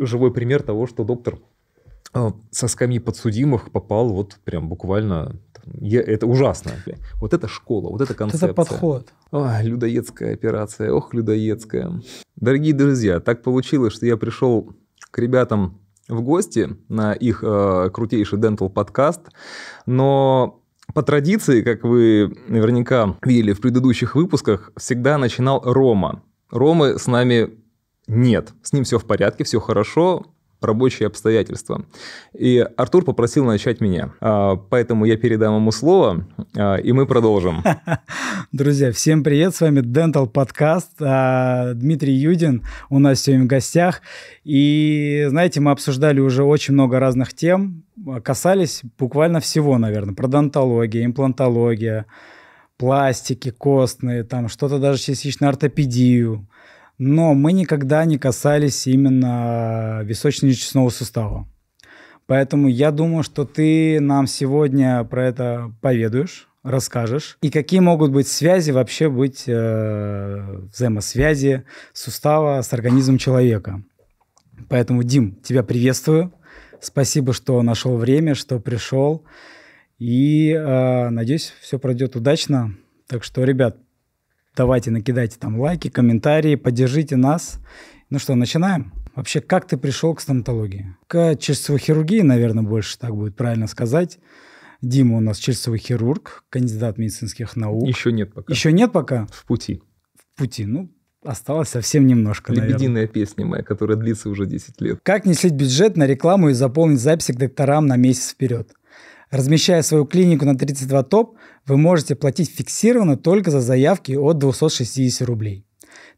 живой пример того, что доктор э, со скамьи подсудимых попал вот прям буквально... Это ужасно. Вот это школа, вот это концепция. Это подход. Ой, людоедская операция, ох, людоедская. Дорогие друзья, так получилось, что я пришел к ребятам в гости на их э, крутейший Dental подкаст, но по традиции, как вы наверняка видели в предыдущих выпусках, всегда начинал Рома. Ромы с нами нет, с ним все в порядке, все хорошо, рабочие обстоятельства. И Артур попросил начать меня. А, поэтому я передам ему слово, а, и мы продолжим. Друзья, всем привет, с вами Dental Podcast. А, Дмитрий Юдин у нас сегодня в гостях. И, знаете, мы обсуждали уже очень много разных тем, касались буквально всего, наверное. Продонтология, имплантология, пластики костные, там что-то даже частично ортопедию – но мы никогда не касались именно э, височно-чечного сустава. Поэтому я думаю, что ты нам сегодня про это поведаешь, расскажешь. И какие могут быть связи, вообще быть э, взаимосвязи сустава с организмом человека. Поэтому, Дим, тебя приветствую. Спасибо, что нашел время, что пришел. И э, надеюсь, все пройдет удачно. Так что, ребят, Давайте накидайте там лайки, комментарии, поддержите нас. Ну что, начинаем? Вообще, как ты пришел к стоматологии? К чрезцевой наверное, больше так будет правильно сказать. Дима у нас чрезцевой хирург, кандидат медицинских наук. Еще нет пока. Еще нет пока? В пути. В пути. Ну, осталось совсем немножко, Лебединая наверное. песня моя, которая длится уже 10 лет. Как не слить бюджет на рекламу и заполнить записи к докторам на месяц вперед? Размещая свою клинику на 32 ТОП, вы можете платить фиксированно только за заявки от 260 рублей.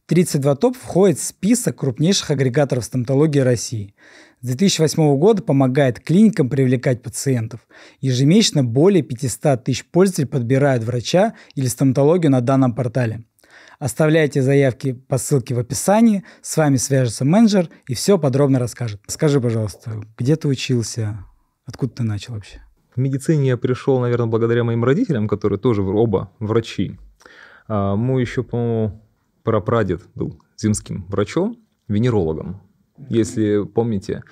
32 ТОП входит в список крупнейших агрегаторов стоматологии России. С 2008 года помогает клиникам привлекать пациентов. Ежемесячно более 500 тысяч пользователей подбирают врача или стоматологию на данном портале. Оставляйте заявки по ссылке в описании, с вами свяжется менеджер и все подробно расскажет. Скажи, пожалуйста, где ты учился? Откуда ты начал вообще? К медицине я пришел, наверное, благодаря моим родителям, которые тоже оба врачи. А мой еще, по-моему, прапрадед был земским врачом, венерологом. Если помните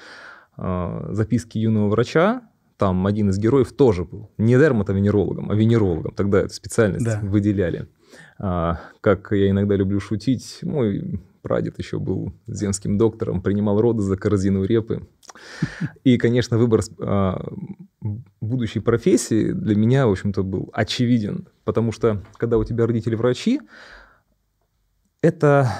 а, записки юного врача, там один из героев тоже был не дерматовенерологом, а венерологом. Тогда эту специальность да. выделяли. А, как я иногда люблю шутить, мой прадед еще был земским доктором, принимал роды за корзину репы. И, конечно, выбор а, будущей профессии для меня, в общем-то, был очевиден. Потому что, когда у тебя родители врачи, это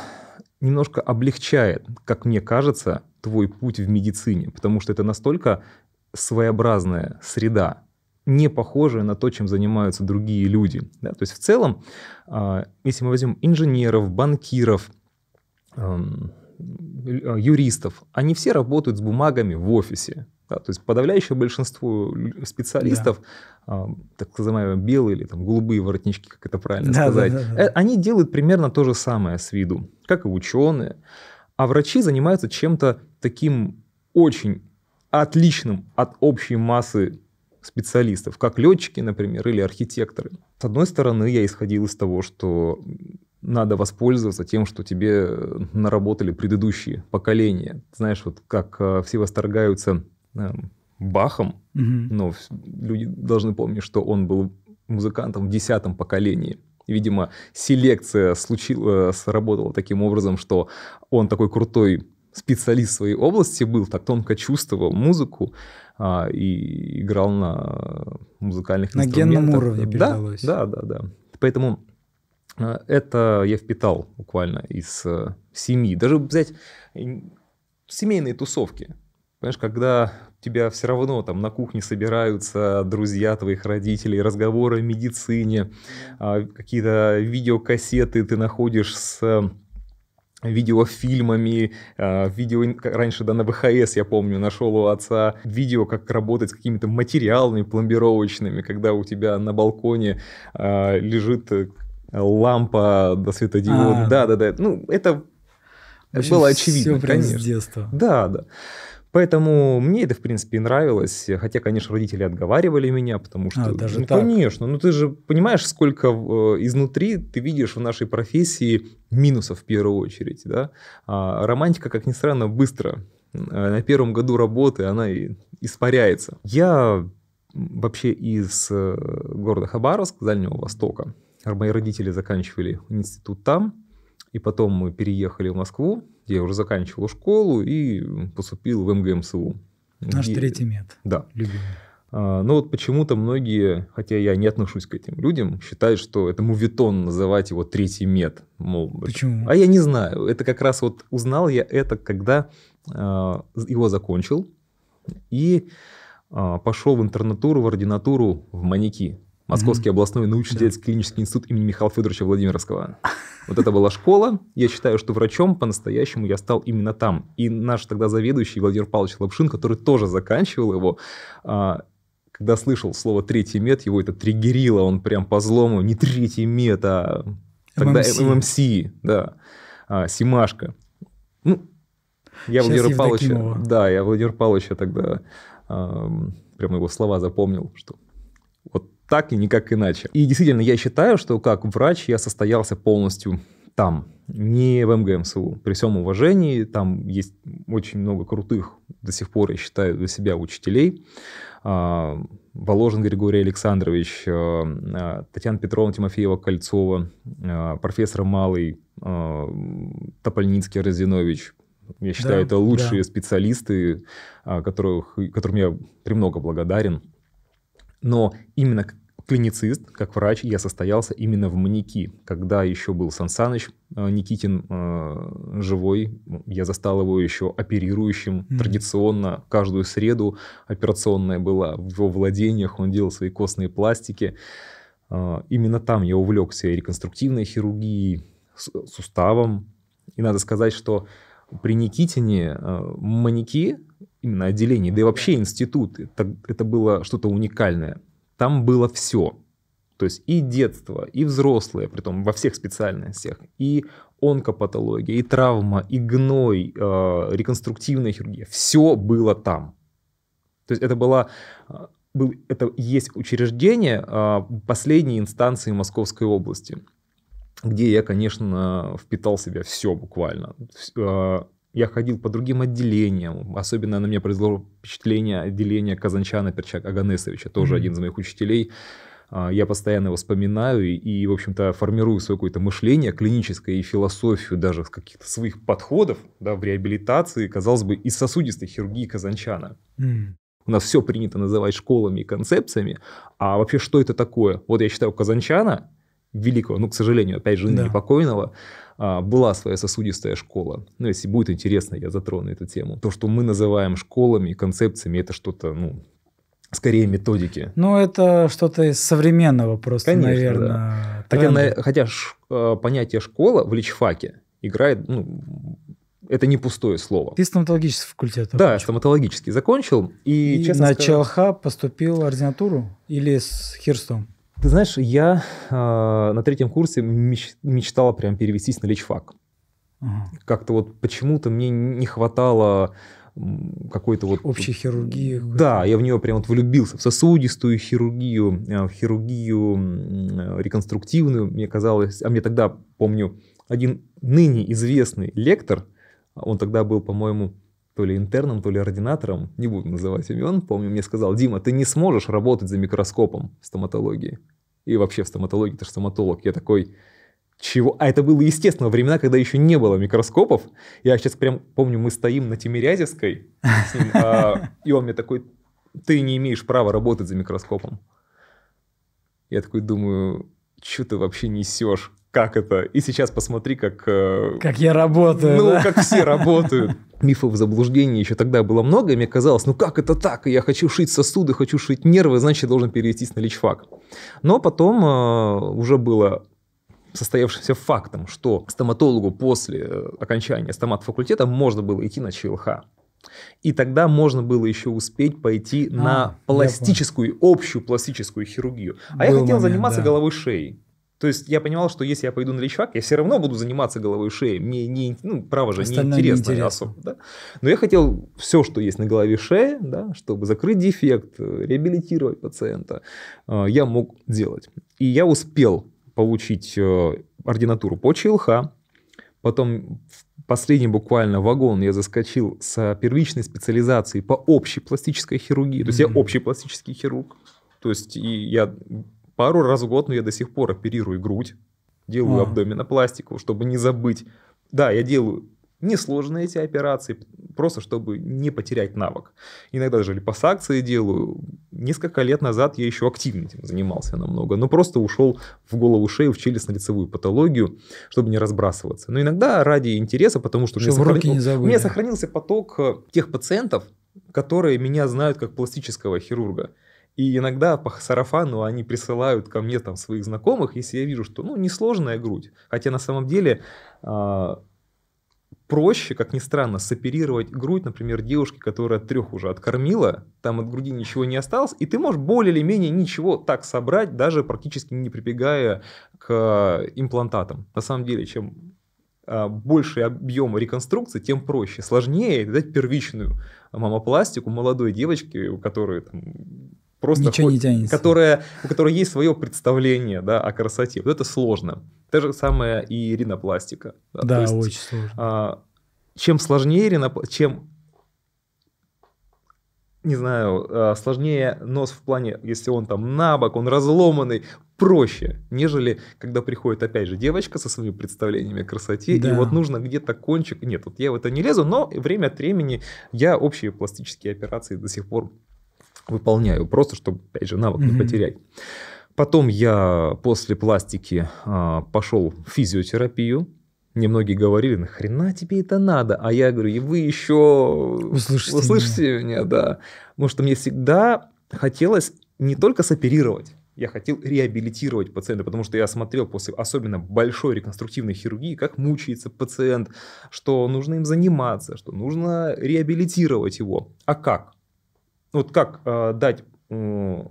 немножко облегчает, как мне кажется, твой путь в медицине. Потому что это настолько своеобразная среда, не похожая на то, чем занимаются другие люди. Да? То есть в целом, а, если мы возьмем инженеров, банкиров, Э, юристов, они все работают с бумагами в офисе. Да, то есть подавляющее большинство специалистов, да. э, так называемые белые или там, голубые воротнички, как это правильно да, сказать, да, да, да. Э, они делают примерно то же самое с виду, как и ученые. А врачи занимаются чем-то таким очень отличным от общей массы специалистов, как летчики, например, или архитекторы. С одной стороны, я исходил из того, что надо воспользоваться тем, что тебе э, наработали предыдущие поколения. Знаешь, вот как э, все восторгаются эм, Бахом, угу. но люди должны помнить, что он был музыкантом в десятом поколении. Видимо, селекция случилась, э, сработала таким образом, что он такой крутой специалист в своей области был, так тонко чувствовал музыку а, и играл на музыкальных на инструментах. На генном уровне передалось. Да, да, да. да. Поэтому а, это я впитал буквально из э, семьи. Даже взять семейные тусовки. Понимаешь, когда тебя все равно там на кухне собираются друзья твоих родителей, разговоры о медицине, а, какие-то видеокассеты ты находишь с э, видеофильмами, а, видео, раньше да, на ВХС, я помню, нашел у отца видео, как работать с какими-то материалами пломбировочными, когда у тебя на балконе лежит э, лампа до светодиода. Да-да-да. Ну, это общем, было очевидно, все конечно. с детства. Да, да. Поэтому мне это, в принципе, нравилось. Хотя, конечно, родители отговаривали меня, потому а, что... А, даже ну, так. конечно. Ну, ты же понимаешь, сколько э, изнутри ты видишь в нашей профессии минусов в первую очередь, да? А романтика, как ни странно, быстро. Э, на первом году работы она и испаряется. Я вообще из э, города Хабаровск, Дальнего Востока мои родители заканчивали институт там, и потом мы переехали в Москву, где я уже заканчивал школу и поступил в МГМСУ. Наш и... третий мед. Да. Любимый. А, но вот почему-то многие, хотя я не отношусь к этим людям, считают, что это мувитон называть его третий мед. Мол, Почему? А я не знаю. Это как раз вот узнал я это, когда а, его закончил и а, пошел в интернатуру, в ординатуру, в маньяки. Московский mm-hmm. областной научно-исследовательский клинический институт имени Михаила Федоровича Владимировского. Вот это была школа. Я считаю, что врачом по-настоящему я стал именно там. И наш тогда заведующий Владимир Павлович Лапшин, который тоже заканчивал его, а, когда слышал слово «третий мед», его это триггерило, он прям по злому, не третий мед, а тогда ММС, да, а, Симашка. Ну, я Владимир Владимира Павловича, да, я Владимир Павловича тогда прям его слова запомнил, что вот так и никак иначе. И действительно, я считаю, что как врач я состоялся полностью там, не в МГМСУ. При всем уважении, там есть очень много крутых, до сих пор я считаю для себя учителей. А, Воложин Григорий Александрович, а, а, Татьяна Петровна Тимофеева-Кольцова, профессор Малый, Топольницкий Разинович. Я считаю, да, это лучшие да. специалисты, которых, которым я премного благодарен. Но именно клиницист, как врач, я состоялся именно в Маньяки. Когда еще был Сан Саныч э, Никитин э, живой, я застал его еще оперирующим. Mm-hmm. Традиционно каждую среду операционная была в его владениях, он делал свои костные пластики. Э, именно там я увлекся реконструктивной хирургией, с, суставом. И надо сказать, что при Никитине э, маньяки, именно отделение, да и вообще институт, это, это было что-то уникальное там было все. То есть и детство, и взрослые, при том во всех специальностях, и онкопатология, и травма, и гной, э, реконструктивная хирургия. Все было там. То есть это было, э, был, это есть учреждение э, последней инстанции Московской области, где я, конечно, впитал в себя все буквально. Э, я ходил по другим отделениям. Особенно на меня произвело впечатление отделение Казанчана Перчак Аганесовича, тоже mm-hmm. один из моих учителей. А, я постоянно его вспоминаю и, и в общем-то, формирую свое какое-то мышление клиническое и философию даже каких-то своих подходов да, в реабилитации, казалось бы, из сосудистой хирургии Казанчана. Mm. У нас все принято называть школами и концепциями. А вообще, что это такое? Вот я считаю Казанчана великого, ну, к сожалению, опять же, да. непокойного, а, была своя сосудистая школа. Ну, если будет интересно, я затрону эту тему. То, что мы называем школами, концепциями, это что-то, ну, скорее методики. Ну, это что-то из современного просто, Конечно, наверное. Да. Хотя, на, хотя ш, э, понятие школа в личфаке играет, ну, это не пустое слово. Ты стоматологический факультет окончил. Да, стоматологический закончил. И, и честно на сказать... ЧЛХ поступил ординатуру или с Хирстом? Ты знаешь, я э, на третьем курсе меч- мечтал прям перевестись на личфак. Угу. Как-то вот почему-то мне не хватало какой-то вот... Общей хирургии. Да, я в нее прям вот влюбился. В сосудистую хирургию, а, в хирургию реконструктивную. Мне казалось... А мне тогда, помню, один ныне известный лектор, он тогда был, по-моему, то ли интерном, то ли ординатором, не буду называть имен, помню, мне сказал, Дима, ты не сможешь работать за микроскопом в стоматологии. И вообще в стоматологии, ты же стоматолог. Я такой, чего? А это было, естественно, времена, когда еще не было микроскопов. Я сейчас прям помню, мы стоим на Тимирязевской, а, и он мне такой, ты не имеешь права работать за микроскопом. Я такой думаю, что ты вообще несешь? как это. И сейчас посмотри, как... Э, как я работаю. Ну, да? как все работают. Мифов, заблуждений еще тогда было много, и мне казалось, ну как это так? Я хочу шить сосуды, хочу шить нервы, значит, должен перевестись на личфак. Но потом э, уже было состоявшимся фактом, что стоматологу после э, окончания стомат-факультета можно было идти на ЧЛХ. И тогда можно было еще успеть пойти а, на пластическую, общую пластическую хирургию. А я хотел момент, заниматься да. головой шеей. То есть я понимал, что если я пойду на речак, я все равно буду заниматься головой и шеей. Мне не, ну, право же, Остальное неинтересно, неинтересно. особо. Да? Но я хотел все, что есть на голове и шее, да, чтобы закрыть дефект, реабилитировать пациента, э, я мог делать. И я успел получить э, ординатуру по ЧЛХ, потом в последний буквально вагон я заскочил с первичной специализацией по общей пластической хирургии, то есть mm-hmm. я общий пластический хирург, то есть и я Пару раз в год, но я до сих пор оперирую грудь, делаю а. абдоминопластику, чтобы не забыть. Да, я делаю несложные эти операции, просто чтобы не потерять навык. Иногда даже липосакции делаю. Несколько лет назад я еще активно этим занимался намного, но просто ушел в голову шею, в челюстно-лицевую патологию, чтобы не разбрасываться. Но иногда ради интереса, потому что, что мне, сохран... мне сохранился поток э, тех пациентов, которые меня знают как пластического хирурга. И иногда по сарафану они присылают ко мне там своих знакомых, если я вижу, что ну несложная грудь. Хотя на самом деле а, проще, как ни странно, соперировать грудь, например, девушки, которая трех уже откормила, там от груди ничего не осталось, и ты можешь более или менее ничего так собрать, даже практически не прибегая к имплантатам. На самом деле, чем а, больше объема реконструкции, тем проще. Сложнее дать первичную мамопластику молодой девочке, у которой там, просто Ничего хоть, не тянется. Которая, у которой есть свое представление да, о красоте. Вот это сложно. то же самое и ринопластика. Да, да есть, очень сложно. А, чем сложнее ринопластика, чем не знаю, а, сложнее нос в плане, если он там на бок, он разломанный, проще, нежели когда приходит опять же девочка со своими представлениями о красоте, да. и вот нужно где-то кончик. Нет, вот я в это не лезу, но время от времени я общие пластические операции до сих пор выполняю, просто чтобы, опять же, навык mm-hmm. не потерять. Потом я после пластики а, пошел в физиотерапию. Мне многие говорили, нахрена тебе это надо? А я говорю, и вы еще услышите, услышите меня. меня, да. Потому что мне всегда хотелось не только соперировать, я хотел реабилитировать пациента, потому что я смотрел после особенно большой реконструктивной хирургии, как мучается пациент, что нужно им заниматься, что нужно реабилитировать его. А как? Ну, вот как э, дать э,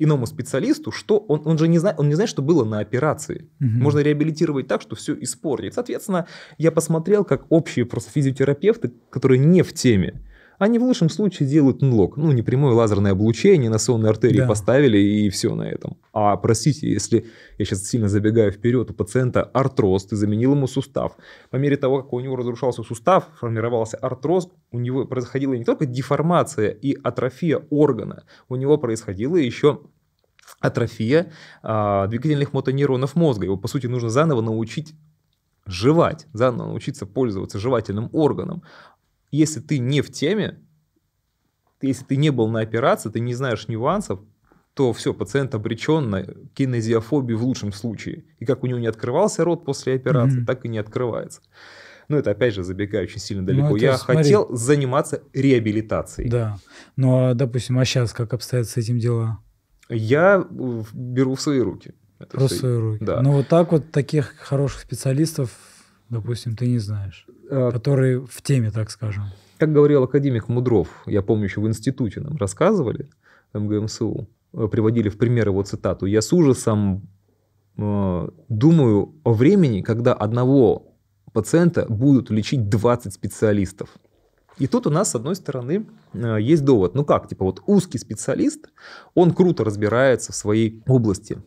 иному специалисту, что он, он же не знает, он не знает, что было на операции. Угу. Можно реабилитировать так, что все испортит. Соответственно, я посмотрел, как общие просто физиотерапевты, которые не в теме, они в лучшем случае делают нлок. Ну, непрямое лазерное облучение на сонной артерии да. поставили и все на этом. А простите, если я сейчас сильно забегаю вперед, у пациента артроз, ты заменил ему сустав. По мере того, как у него разрушался сустав, формировался артроз, у него происходила не только деформация и атрофия органа, у него происходило еще атрофия а, двигательных мотонейронов мозга. Его, по сути, нужно заново научить жевать, заново научиться пользоваться жевательным органом если ты не в теме, если ты не был на операции, ты не знаешь нюансов, то все, пациент обречен на кинезиофобию в лучшем случае. И как у него не открывался рот после операции, mm-hmm. так и не открывается. Ну это, опять же, забегая очень сильно далеко. Ну, Я смотри. хотел заниматься реабилитацией. Да. Ну, а, допустим, а сейчас как обстоят с этим дела? Я э, беру в свои руки. Это Просто свои руки. Да. Ну, вот так вот таких хороших специалистов, допустим, ты не знаешь. Э, Которые в теме, так скажем. Как говорил академик Мудров, я помню, еще в институте нам рассказывали, МГМСУ, э, приводили в пример его цитату. «Я с ужасом э, думаю о времени, когда одного пациента будут лечить 20 специалистов». И тут у нас, с одной стороны, есть довод. Ну как, типа вот узкий специалист, он круто разбирается в своей области,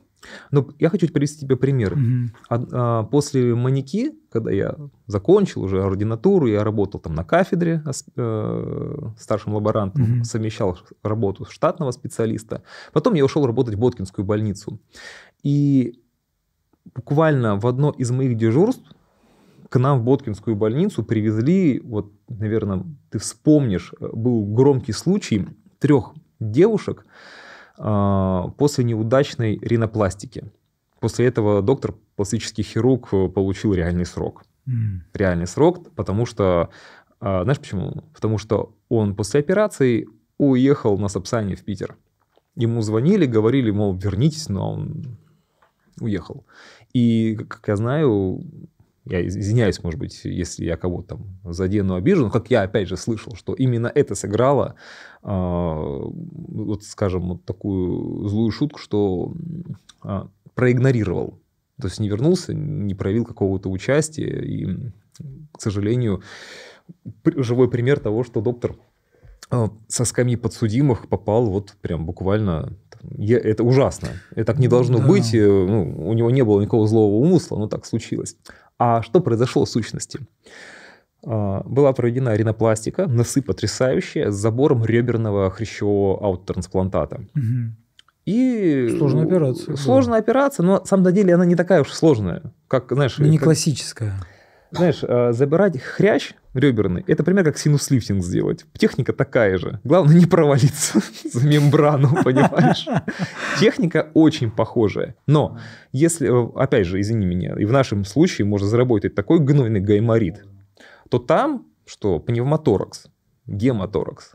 ну, я хочу привести тебе пример. Угу. А, а, после маники, когда я закончил уже ординатуру, я работал там на кафедре э, э старшим лаборантом, угу. совмещал работу штатного специалиста. Потом я ушел работать в Боткинскую больницу. И буквально в одно из моих дежурств к нам в Боткинскую больницу привезли, вот, наверное, ты вспомнишь, э, был громкий случай трех девушек, а, после неудачной ринопластики. После этого доктор, пластический хирург, э, получил реальный срок. Mm. Реальный срок, потому что... А, знаешь почему? Потому что он после операции уехал на Сапсане в Питер. Ему звонили, говорили, мол, вернитесь, но он уехал. И, как я знаю, я извиняюсь, может быть, если я кого-то там задену, обижу, но как я опять же слышал, что именно это сыграло, э, вот скажем, вот такую злую шутку, что э, проигнорировал. То есть не вернулся, не проявил какого-то участия. И, к сожалению, живой пример того, что доктор а, со скамьи подсудимых попал вот прям буквально... Я, это ужасно. Это так не должно да. быть. Э, ну, у него не было никакого злого умысла, но так случилось. А что произошло в сущности? А, была проведена ринопластика, носы потрясающие, с забором реберного хрящевого аутотрансплантата. И сложная операция. Сложная да. операция, но на самом деле она не такая уж сложная, как знаешь. не как... классическая. Знаешь, э, забирать хрящ реберный, это примерно как синус-лифтинг сделать. Техника такая же. Главное не провалиться за мембрану, понимаешь? Техника очень похожая. Но если, э, опять же, извини меня, и в нашем случае можно заработать такой гнойный гайморит, то там, что пневмоторакс, гемоторакс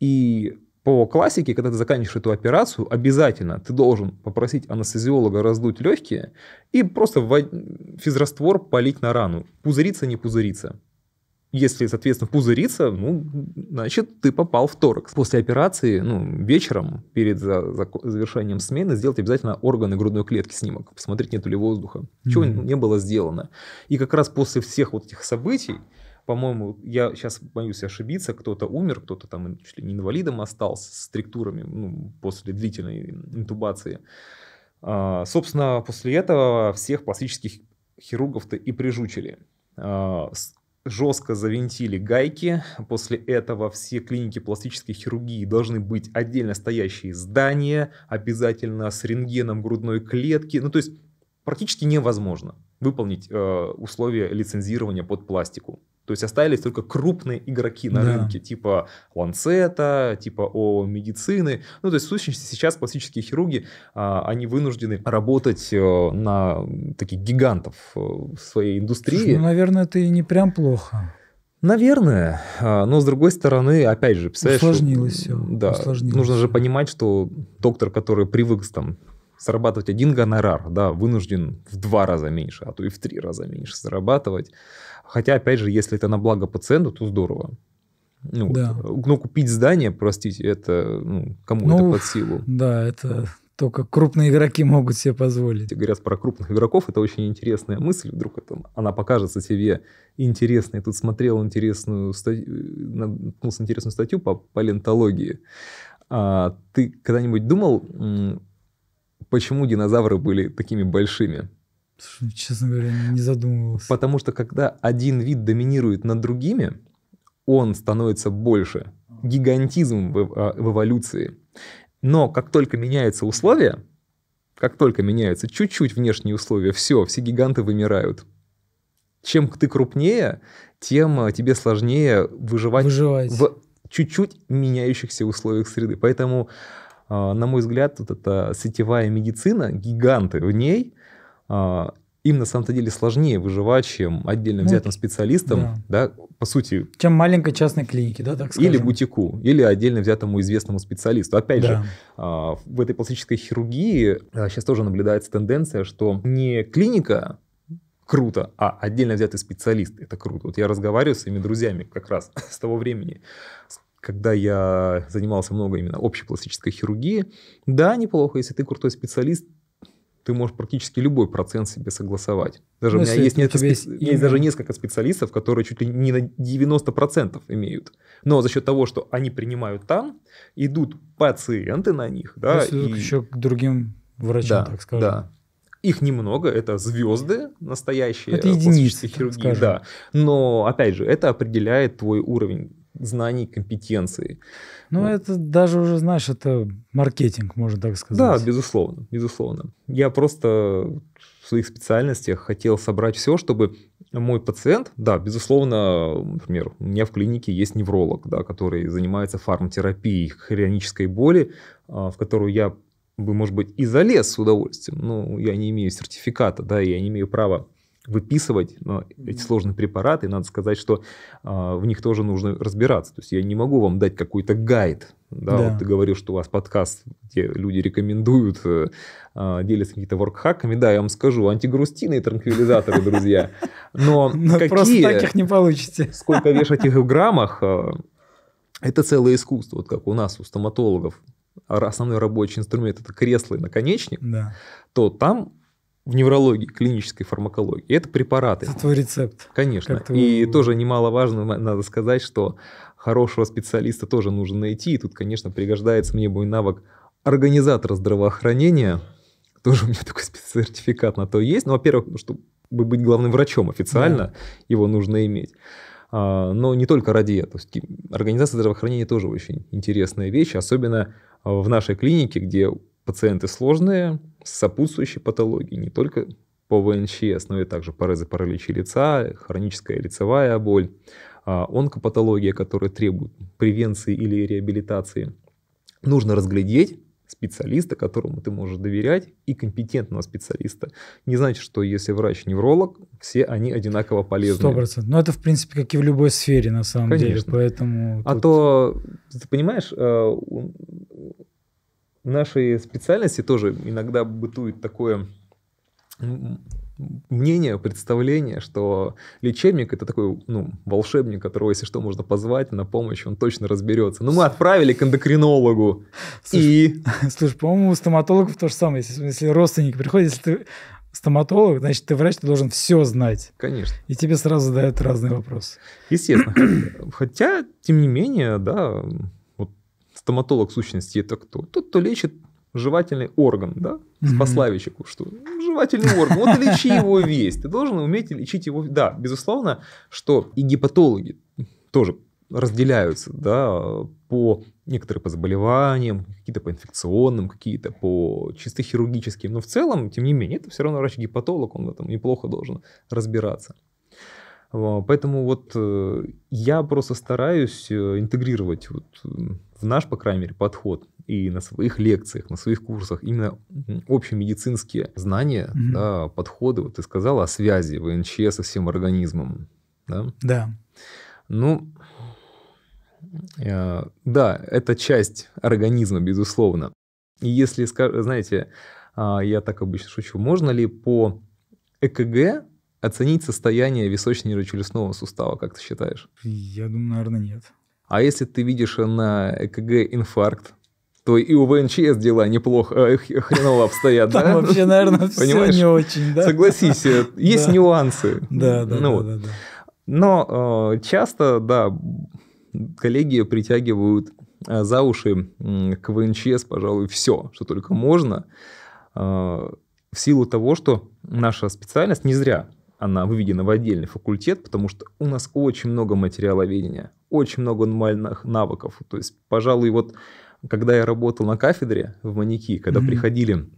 и по классике, когда ты заканчиваешь эту операцию, обязательно ты должен попросить анестезиолога раздуть легкие и просто физраствор полить на рану. Пузырится, не пузырится. Если, соответственно, пузырится, ну, значит, ты попал в торакс. После операции, ну, вечером, перед завершением смены, сделать обязательно органы грудной клетки снимок, посмотреть, нет ли воздуха, mm-hmm. чего не было сделано. И как раз после всех вот этих событий по-моему, я сейчас боюсь ошибиться, кто-то умер, кто-то там чуть ли не инвалидом остался с структурами ну, после длительной интубации. А, собственно, после этого всех пластических хирургов-то и прижучили. А, жестко завинтили гайки. После этого все клиники пластической хирургии должны быть отдельно стоящие здания, обязательно с рентгеном грудной клетки. Ну, то есть практически невозможно выполнить э, условия лицензирования под пластику. То есть остались только крупные игроки на да. рынке, типа Ланцета, типа О медицины. Ну, то есть в сущности сейчас пластические хирурги, а, они вынуждены работать э, на таких гигантов э, своей индустрии. Слушай, ну, наверное, это и не прям плохо. Наверное, а, но с другой стороны, опять же, представляешь... Усложнилось что, все. Да, усложнилось нужно все. же понимать, что доктор, который привык там зарабатывать один гонорар, да, вынужден в два раза меньше, а то и в три раза меньше зарабатывать. Хотя, опять же, если это на благо пациенту, то здорово. Ну, да. вот. ну купить здание, простите, это ну, кому ну, это под силу? Да, это только крупные игроки могут себе позволить. Говорят про крупных игроков, это очень интересная мысль, вдруг это, она покажется тебе интересной. Я тут смотрел интересную статью, э, наткнулся интересную статью по палеонтологии. А, ты когда-нибудь думал, почему динозавры были такими большими? Честно говоря, не задумывался. Потому что когда один вид доминирует над другими, он становится больше. Гигантизм в, а, в эволюции. Но как только меняются условия, как только меняются чуть-чуть внешние условия, все, все гиганты вымирают. Чем ты крупнее, тем а, тебе сложнее выживать, выживать. в чуть-чуть меняющихся условиях среды. Поэтому, а, на мой взгляд, вот эта сетевая медицина, гиганты в ней – а, им на самом-то деле сложнее выживать, чем отдельно ну, взятым ну, специалистам, да. да, по сути. Чем маленькой частной клинике, да, так сказать, Или бутику, или отдельно взятому известному специалисту. Опять да. же, а, в этой пластической хирургии а, сейчас тоже наблюдается тенденция, что не клиника круто, а отдельно взятый специалист это круто. Вот я разговариваю с своими друзьями как раз с того времени, когда я занимался много именно общей пластической хирургии. Да, неплохо, если ты крутой специалист, ты можешь практически любой процент себе согласовать. Даже ну, у меня есть, у спе- есть, есть даже несколько специалистов, которые чуть ли не на 90% имеют. Но за счет того, что они принимают там, идут пациенты на них. Да, и... еще к другим врачам, да, так скажем. Да. Их немного, это звезды настоящие. Это единицы, хирургии, да. Но, опять же, это определяет твой уровень знаний, компетенций. Ну, вот. это даже уже, знаешь, это маркетинг, можно так сказать. Да, безусловно, безусловно. Я просто в своих специальностях хотел собрать все, чтобы мой пациент, да, безусловно, например, у меня в клинике есть невролог, да, который занимается фармтерапией хронической боли, а, в которую я бы, может быть, и залез с удовольствием, но я не имею сертификата, да, я не имею права выписывать но эти сложные препараты, надо сказать, что а, в них тоже нужно разбираться. То есть я не могу вам дать какой-то гайд. Да, да. Вот ты говорил, что у вас подкаст, где люди рекомендуют, э, а, делятся какими-то воркхаками. Да, я вам скажу, антигрустины и транквилизаторы, друзья. Но, какие, просто так не получите. Сколько вешать их в граммах, э, это целое искусство. Вот как у нас, у стоматологов, основной рабочий инструмент – это кресло и наконечник, да. то там в неврологии, клинической фармакологии. Это препараты. Это твой рецепт. Конечно. Как и тоже немаловажно, надо сказать, что хорошего специалиста тоже нужно найти. И тут, конечно, пригождается мне мой навык организатора здравоохранения. Тоже у меня такой сертификат на то есть. Ну, во-первых, ну, чтобы быть главным врачом официально, да. его нужно иметь. А, но не только ради этого. Организация здравоохранения тоже очень интересная вещь, особенно в нашей клинике, где пациенты сложные, сопутствующие патологии, не только по ВНЧС, но и также порезы параличи лица, хроническая лицевая боль, а, онкопатология, которая требует превенции или реабилитации. Нужно разглядеть специалиста, которому ты можешь доверять, и компетентного специалиста. Не значит, что если врач-невролог, все они одинаково полезны. Сто Но это, в принципе, как и в любой сфере, на самом Конечно. деле. Поэтому а тут... то, ты понимаешь, э, нашей специальности тоже иногда бытует такое мнение, представление, что лечебник это такой ну, волшебник, которого, если что, можно позвать на помощь, он точно разберется. Но ну, мы отправили к эндокринологу. Слушай, и... слушай по-моему, у стоматологов то же самое. Если, если родственники приходят, если ты стоматолог, значит, ты врач, ты должен все знать. Конечно. И тебе сразу задают разные вопросы. Естественно. Хотя, тем не менее, да, стоматолог сущности это кто? Тот, кто лечит жевательный орган, да? Mm-hmm. что жевательный орган, вот лечи его весь. Ты должен уметь лечить его. Да, безусловно, что и гепатологи тоже разделяются, да, по некоторые по заболеваниям, какие-то по инфекционным, какие-то по чисто хирургическим, но в целом, тем не менее, это все равно врач-гепатолог, он в этом неплохо должен разбираться. А, поэтому вот э, я просто стараюсь э, интегрировать вот э, в наш, по крайней мере, подход и на своих лекциях, на своих курсах именно общемедицинские знания, mm-hmm. да, подходы. Вот ты сказала о связи ВНЧ со всем организмом. Да. да. Ну, э, да, это часть организма, безусловно. И если, знаете, э, я так обычно шучу, можно ли по ЭКГ оценить состояние височно-нервочелюстного сустава, как ты считаешь? Я думаю, наверное, нет. А если ты видишь на ЭКГ инфаркт, то и у ВНЧС дела неплохо, э, хреново обстоят, да? Там вообще, наверное, все не очень, да? Согласись, э, есть нюансы. Да, да, ну да. Но э, часто, да, коллеги притягивают э, за уши к ВНЧС, пожалуй, все, что только можно, в силу того, что наша специальность не зря – она выведена в отдельный факультет, потому что у нас очень много материала ведения, очень много нормальных навыков. То есть, пожалуй, вот когда я работал на кафедре в Маники, когда mm-hmm. приходили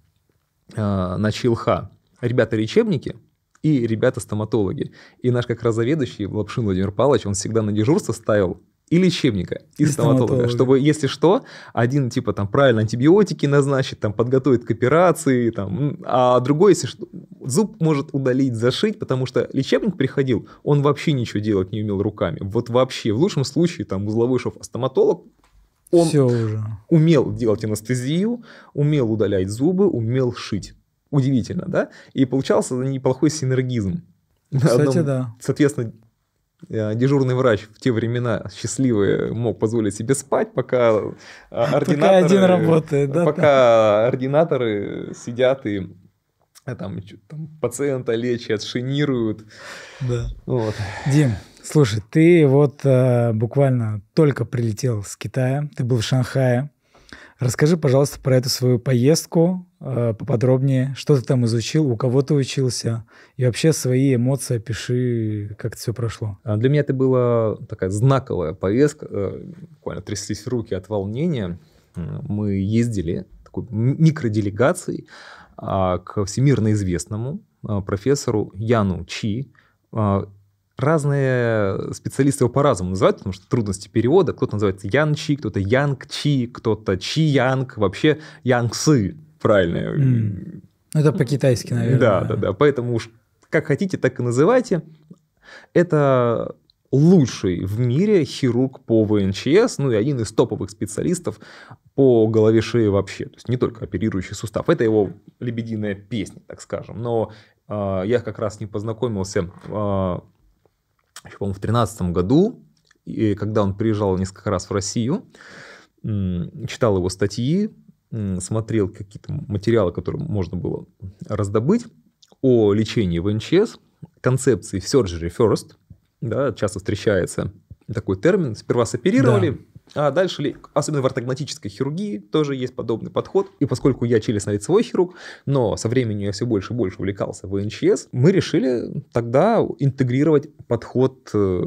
э, на ЧЛХ ребята-речебники и ребята-стоматологи, и наш как раз заведующий Лапшин Владимир Павлович, он всегда на дежурство ставил и лечебника, и, и стоматолога, стоматолога, чтобы, если что, один, типа, там, правильно антибиотики назначит, там, подготовит к операции, там, а другой, если что, зуб может удалить, зашить, потому что лечебник приходил, он вообще ничего делать не умел руками, вот вообще, в лучшем случае, там, узловой шов, а стоматолог он Все уже. умел делать анестезию, умел удалять зубы, умел шить. Удивительно, да? И получался неплохой синергизм. Кстати, одном, да. Соответственно, Э, дежурный врач в те времена счастливые мог позволить себе спать, пока ординаторы, э, пока один работает, да, пока да. ординаторы сидят и э, там, там пациента лечат, шинируют. Да. Вот. Дим, слушай, ты вот э, буквально только прилетел с Китая, ты был в Шанхае. Расскажи, пожалуйста, про эту свою поездку, Э, поподробнее, что ты там изучил, у кого ты учился, и вообще свои эмоции пиши, как это все прошло. А, для меня это была такая знаковая поездка, э, буквально тряслись руки от волнения. Мы ездили такой микроделегацией а, к всемирно известному э, профессору Яну Чи, а, разные специалисты его по-разному называют, потому что трудности перевода. Кто-то называется Ян Чи, кто-то Янг Чи, кто-то Чи Янг, вообще Янг Сы правильное. Mm. Э, ну, это ну, по-китайски, наверное. Да, да, да. Поэтому уж как хотите, так и называйте. Это лучший в мире хирург по ВНЧС, ну и один из топовых специалистов по голове шеи вообще. То есть не только оперирующий сустав. Это его лебединая песня, так скажем. Но э, я как раз не познакомился, э, а, еще, по-моему, в 2013 году, и когда он приезжал несколько раз в Россию, читал его статьи, смотрел какие-то материалы, которые можно было раздобыть о лечении в НЧС, концепции surgery first, да, часто встречается такой термин, сперва соперировали, да. А дальше, особенно в ортогнатической хирургии, тоже есть подобный подход. И поскольку я челюстно-лицевой хирург, но со временем я все больше и больше увлекался в НЧС, мы решили тогда интегрировать подход э,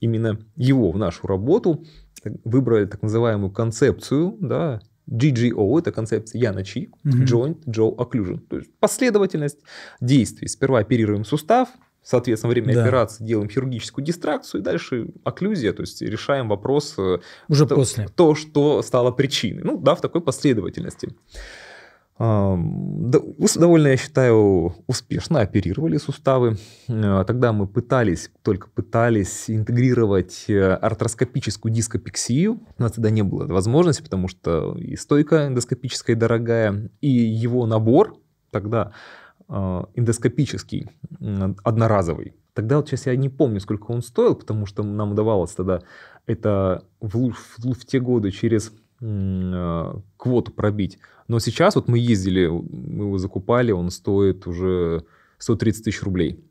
именно его в нашу работу, э, выбрали так называемую концепцию, да, GGO – это концепция «я на чьи», mm-hmm. joint, jaw, occlusion. То есть последовательность действий. Сперва оперируем сустав, соответственно, время да. операции делаем хирургическую дистракцию, и дальше окклюзия, то есть решаем вопрос… Э, Уже то, после. То, что стало причиной. Ну да, в такой последовательности довольно, я считаю, успешно оперировали суставы. Э, тогда мы пытались, только пытались интегрировать э, артроскопическую дископексию. У нас тогда не было возможности, потому что и стойка эндоскопическая дорогая, и его набор тогда э, эндоскопический, одноразовый. Тогда вот сейчас я не помню, сколько он стоил, потому что нам удавалось тогда это в, в, в те годы через квоту пробить но сейчас вот мы ездили, мы его закупали, он стоит уже 130 тысяч рублей.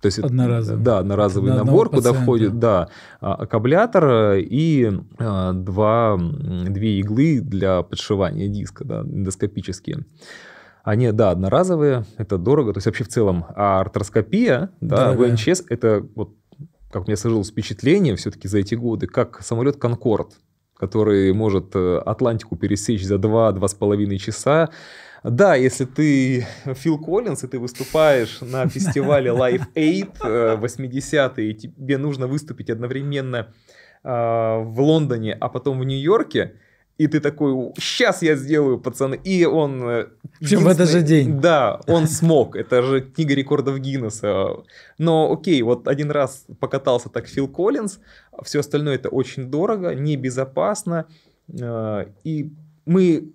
То есть одноразовый. Да, одноразовый На набор, куда входит да, а, аккумулятор и а, два, две иглы для подшивания диска, да, эндоскопические. Они, да, одноразовые, это дорого. То есть вообще в целом а артроскопия, да, в НЧС, это вот как мне сложилось впечатление все-таки за эти годы, как самолет «Конкорд» который может э, Атлантику пересечь за 2-2,5 часа. Да, если ты Фил Коллинс, и ты выступаешь на фестивале Live Aid 80-е, э, и тебе нужно выступить одновременно э, в Лондоне, а потом в Нью-Йорке, и ты такой, сейчас я сделаю, пацаны. И он... Причем в этот же день. Да, он смог. Это же книга рекордов Гиннесса. Но окей, вот один раз покатался так Фил Коллинз. Все остальное это очень дорого, небезопасно. Э, и мы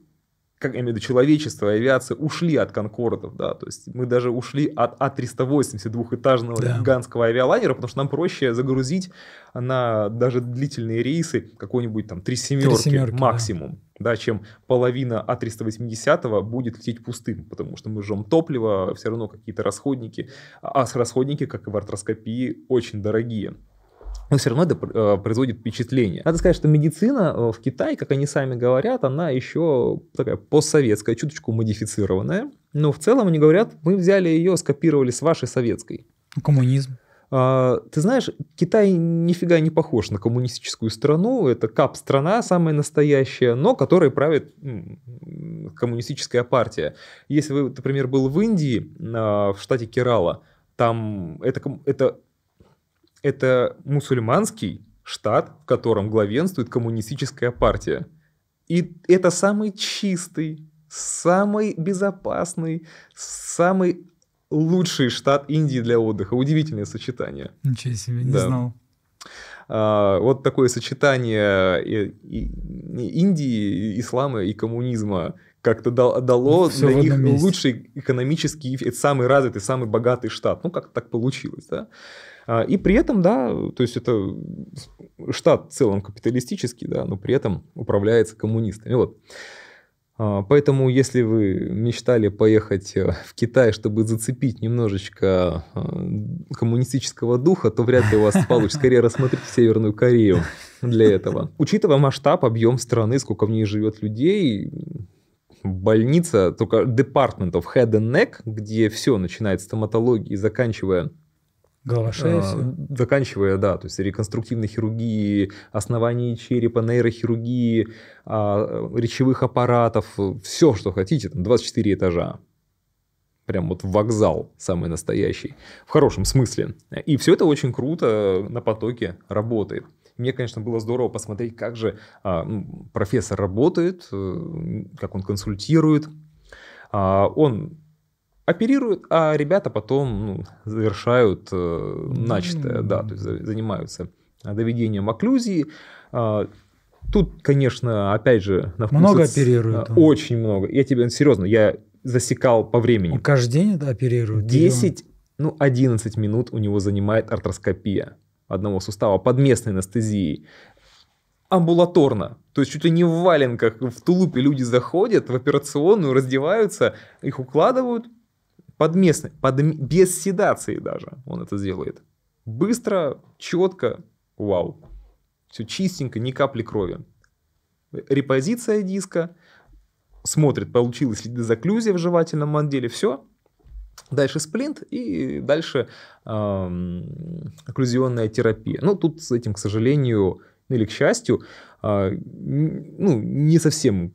как я имею в человечество и авиация ушли от конкордов, да, то есть мы даже ушли от А380 двухэтажного да. гигантского авиалайнера, потому что нам проще загрузить на даже длительные рейсы какой-нибудь там три семерки, семерки максимум, да. да, чем половина А380 будет лететь пустым, потому что мы жжем топливо, все равно какие-то расходники, а с расходники, как и в артроскопии, очень дорогие но все равно это э, производит впечатление. Надо сказать, что медицина э, в Китае, как они сами говорят, она еще такая постсоветская, чуточку модифицированная. Но в целом они говорят, мы взяли ее, скопировали с вашей советской. Коммунизм. А, ты знаешь, Китай нифига не похож на коммунистическую страну. Это кап-страна самая настоящая, но которой правит коммунистическая партия. Если вы, например, был в Индии, а, в штате Керала, там это, это это мусульманский штат, в котором главенствует коммунистическая партия. И это самый чистый, самый безопасный, самый лучший штат Индии для отдыха. Удивительное сочетание. Ничего себе, не да. знал. А, вот такое сочетание и, и, Индии, ислама и коммунизма как-то дало Все для них месте. лучший экономический, самый развитый, самый богатый штат. Ну, как так получилось, да? А, и при этом, да, то есть это штат в целом капиталистический, да, но при этом управляется коммунистами. Вот. А, поэтому, если вы мечтали поехать э, в Китай, чтобы зацепить немножечко э, коммунистического духа, то вряд ли у вас получится. Скорее рассмотрите Северную Корею для этого. Учитывая масштаб, объем страны, сколько в ней живет людей, больница, только департментов head and neck, где все, начиная от стоматологии, заканчивая Голова шея. А, заканчивая, да, то есть реконструктивной хирургии, оснований черепа, нейрохирургии, а, речевых аппаратов, все, что хотите, там 24 этажа. Прям вот вокзал самый настоящий, в хорошем смысле. И все это очень круто на потоке работает. Мне, конечно, было здорово посмотреть, как же а, ну, профессор работает, э, как он консультирует. А, он оперируют, а ребята потом ну, завершают э, начатое, mm-hmm. да, то есть занимаются а, доведением окклюзии. А, тут, конечно, опять же, на вкус много оперируют. Э, очень много. Я тебе серьезно, я засекал по времени. Он каждый день это оперирует. 10, ну 11 минут у него занимает артроскопия одного сустава под местной анестезией амбулаторно. То есть чуть ли не в валенках, в тулупе люди заходят в операционную, раздеваются, их укладывают, под местный, под, без седации даже он это сделает. Быстро, четко, вау. Все чистенько, ни капли крови. Репозиция диска, смотрит, получилось ли дезоклюзия в жевательном отделе, все. Дальше сплинт и дальше эм, окклюзионная терапия. Ну, тут с этим, к сожалению, ну, или к счастью, э, ну, не совсем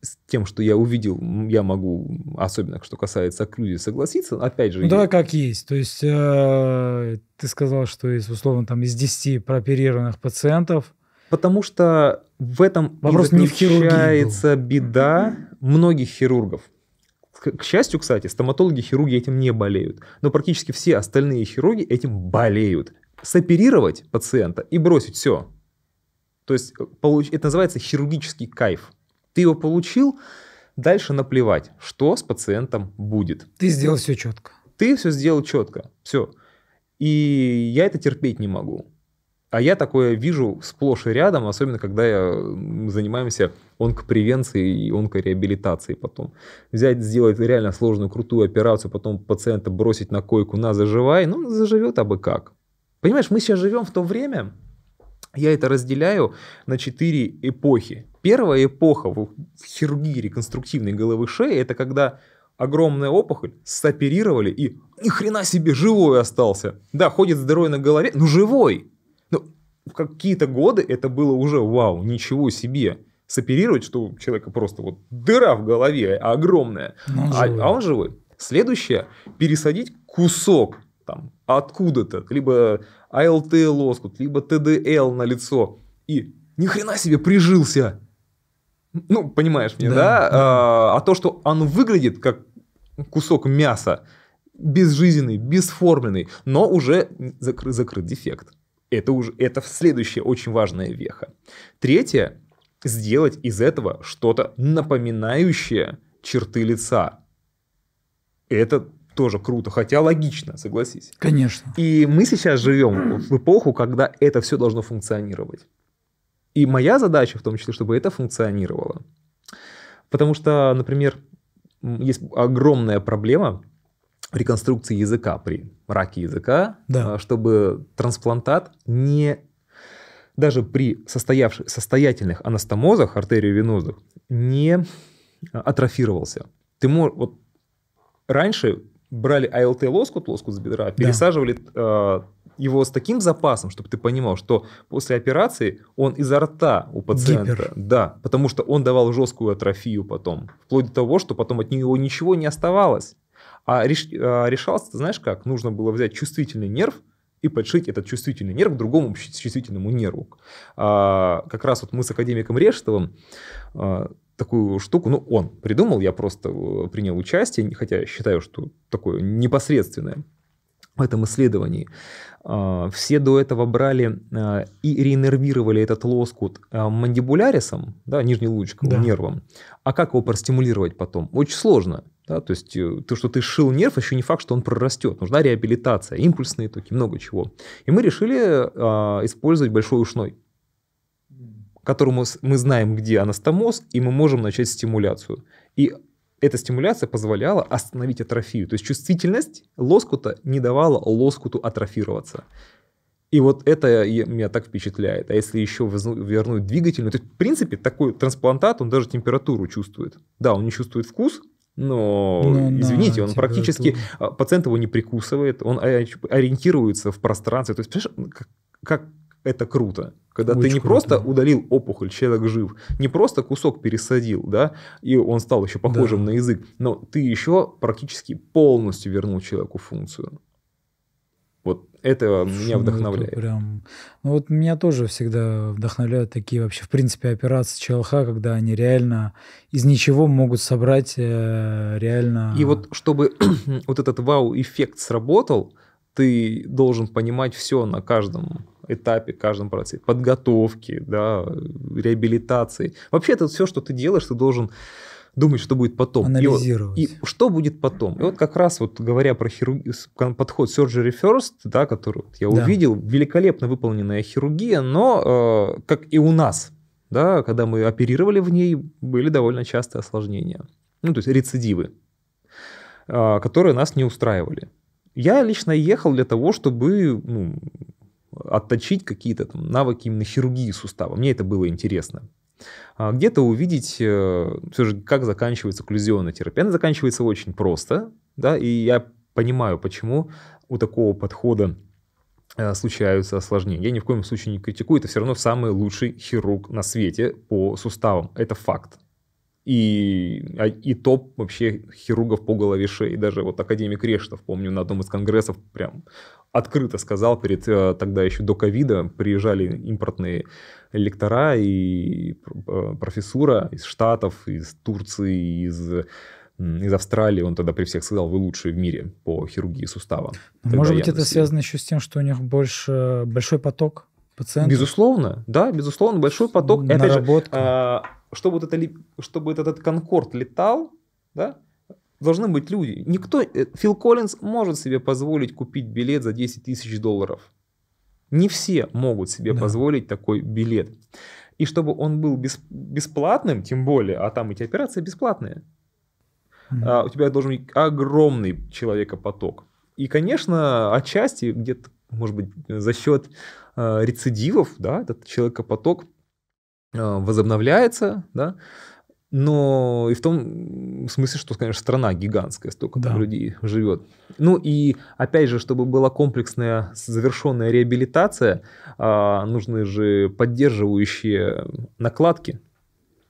с тем, что я увидел, я могу, особенно что касается Клюзи, согласиться. Опять же... Ну да, я... как есть. То есть э, ты сказал, что из, условно там из 10 прооперированных пациентов... Потому что в этом Вопрос не в беда многих хирургов. К, к счастью, кстати, стоматологи-хирурги этим не болеют. Но практически все остальные хирурги этим болеют. Соперировать пациента и бросить все. То есть э, это называется хирургический кайф. Ты его получил, дальше наплевать, что с пациентом будет. Ты сделал все четко. Ты все сделал четко, все. И я это терпеть не могу. А я такое вижу сплошь и рядом, особенно когда я, мы занимаемся онкопревенцией и онкореабилитацией потом. Взять, сделать реально сложную, крутую операцию, потом пациента бросить на койку, на, заживай, ну, заживет а бы как. Понимаешь, мы сейчас живем в то время, я это разделяю на четыре эпохи. Первая эпоха в хирургии реконструктивной головы шеи – это когда огромная опухоль, соперировали и ни хрена себе живой остался. Да, ходит здоровый на голове, но живой. Ну, в какие-то годы это было уже вау, ничего себе. Соперировать, что у человека просто вот дыра в голове огромная, он а, а он живой. Следующее – пересадить кусок там откуда-то, либо АЛТ лоскут, либо ТДЛ на лицо. И ни хрена себе прижился. Ну, понимаешь мне, да? да? да. А, а то, что он выглядит как кусок мяса, безжизненный, бесформенный, но уже закры, закрыт дефект. Это уже это следующая очень важная веха. Третье сделать из этого что-то напоминающее черты лица. Это тоже круто, хотя логично, согласись. Конечно. И мы сейчас живем в эпоху, когда это все должно функционировать. И моя задача в том числе, чтобы это функционировало. Потому что, например, есть огромная проблема реконструкции языка при раке языка, да. А, чтобы трансплантат не даже при состоявших, состоятельных анастомозах артериовенозных не а, атрофировался. Ты мож, вот раньше брали АЛТ лоскут, лоскут с бедра, пересаживали да. э, его с таким запасом, чтобы ты понимал, что после операции он изо рта у пациента. Гипер. Да, потому что он давал жесткую атрофию потом, вплоть до того, что потом от него ничего не оставалось. А, реш, а решался, ты знаешь как, нужно было взять чувствительный нерв, и подшить этот чувствительный нерв к другому чувствительному нерву. А, как раз вот мы с академиком Рештовым а, такую штуку. Ну, он придумал, я просто э, принял участие, хотя считаю, что такое непосредственное в этом исследовании. А, все до этого брали а, и реиннервировали этот лоскут а, мандибулярисом, да, нижней лучкой, да. нервом. А как его простимулировать потом? Очень сложно. Да? То есть э, то, что ты шил нерв, еще не факт, что он прорастет. Нужна реабилитация, импульсные токи, много чего. И мы решили а, использовать большой ушной которому мы знаем, где анастомоз, и мы можем начать стимуляцию. И эта стимуляция позволяла остановить атрофию. То есть чувствительность лоскута не давала лоскуту атрофироваться. И вот это меня так впечатляет. А если еще вернуть двигательную, то есть, в принципе, такой трансплантат, он даже температуру чувствует. Да, он не чувствует вкус, но, ну, извините, да, он практически, а, пациент его не прикусывает, он а, ориентируется в пространстве. То есть, как, как это круто. Когда Очень ты не круто. просто удалил опухоль, человек жив, не просто кусок пересадил, да, и он стал еще похожим да. на язык, но ты еще практически полностью вернул человеку функцию. Вот это меня ну, вдохновляет. Это прям... Ну вот меня тоже всегда вдохновляют такие вообще, в принципе, операции ЧЛХ, когда они реально из ничего могут собрать э, реально... И вот чтобы вот этот вау-эффект сработал, ты должен понимать все на каждом этапе каждом процессе, подготовки, да, реабилитации. Вообще это все, что ты делаешь, ты должен думать, что будет потом. Анализировать. И, и что будет потом. И вот как раз вот говоря про хирурги, подход surgery first, да, который вот я да. увидел, великолепно выполненная хирургия, но э, как и у нас, да, когда мы оперировали в ней, были довольно частые осложнения. Ну, то есть рецидивы, э, которые нас не устраивали. Я лично ехал для того, чтобы ну, отточить какие-то там навыки именно хирургии сустава. Мне это было интересно. А где-то увидеть, э, все же, как заканчивается окклюзионная терапия. Она заканчивается очень просто, да, и я понимаю, почему у такого подхода э, случаются осложнения. Я ни в коем случае не критикую, это все равно самый лучший хирург на свете по суставам. Это факт и, а, и топ вообще хирургов по голове шеи. Даже вот академик Рештов, помню, на одном из конгрессов прям открыто сказал, перед э, тогда еще до ковида приезжали импортные лектора и э, профессура из Штатов, из Турции, из из Австралии, он тогда при всех сказал, вы лучшие в мире по хирургии сустава. Ну, может быть, это связано еще с тем, что у них больше большой поток пациентов? Безусловно, да, безусловно, большой поток. Наработка. И опять же, чтобы, вот это, чтобы этот, этот Конкорд летал, да, должны быть люди. Никто, э, Фил Коллинз может себе позволить купить билет за 10 тысяч долларов. Не все могут себе да. позволить такой билет. И чтобы он был бес, бесплатным, тем более, а там эти операции бесплатные, mm-hmm. а, у тебя должен быть огромный человекопоток. И, конечно, отчасти где-то, может быть, за счет э, рецидивов, да, этот человекопоток а, возобновляется, да, но и в том смысле, что, конечно, страна гигантская, столько да. людей живет. Ну и опять же, чтобы была комплексная завершенная реабилитация, а, нужны же поддерживающие накладки.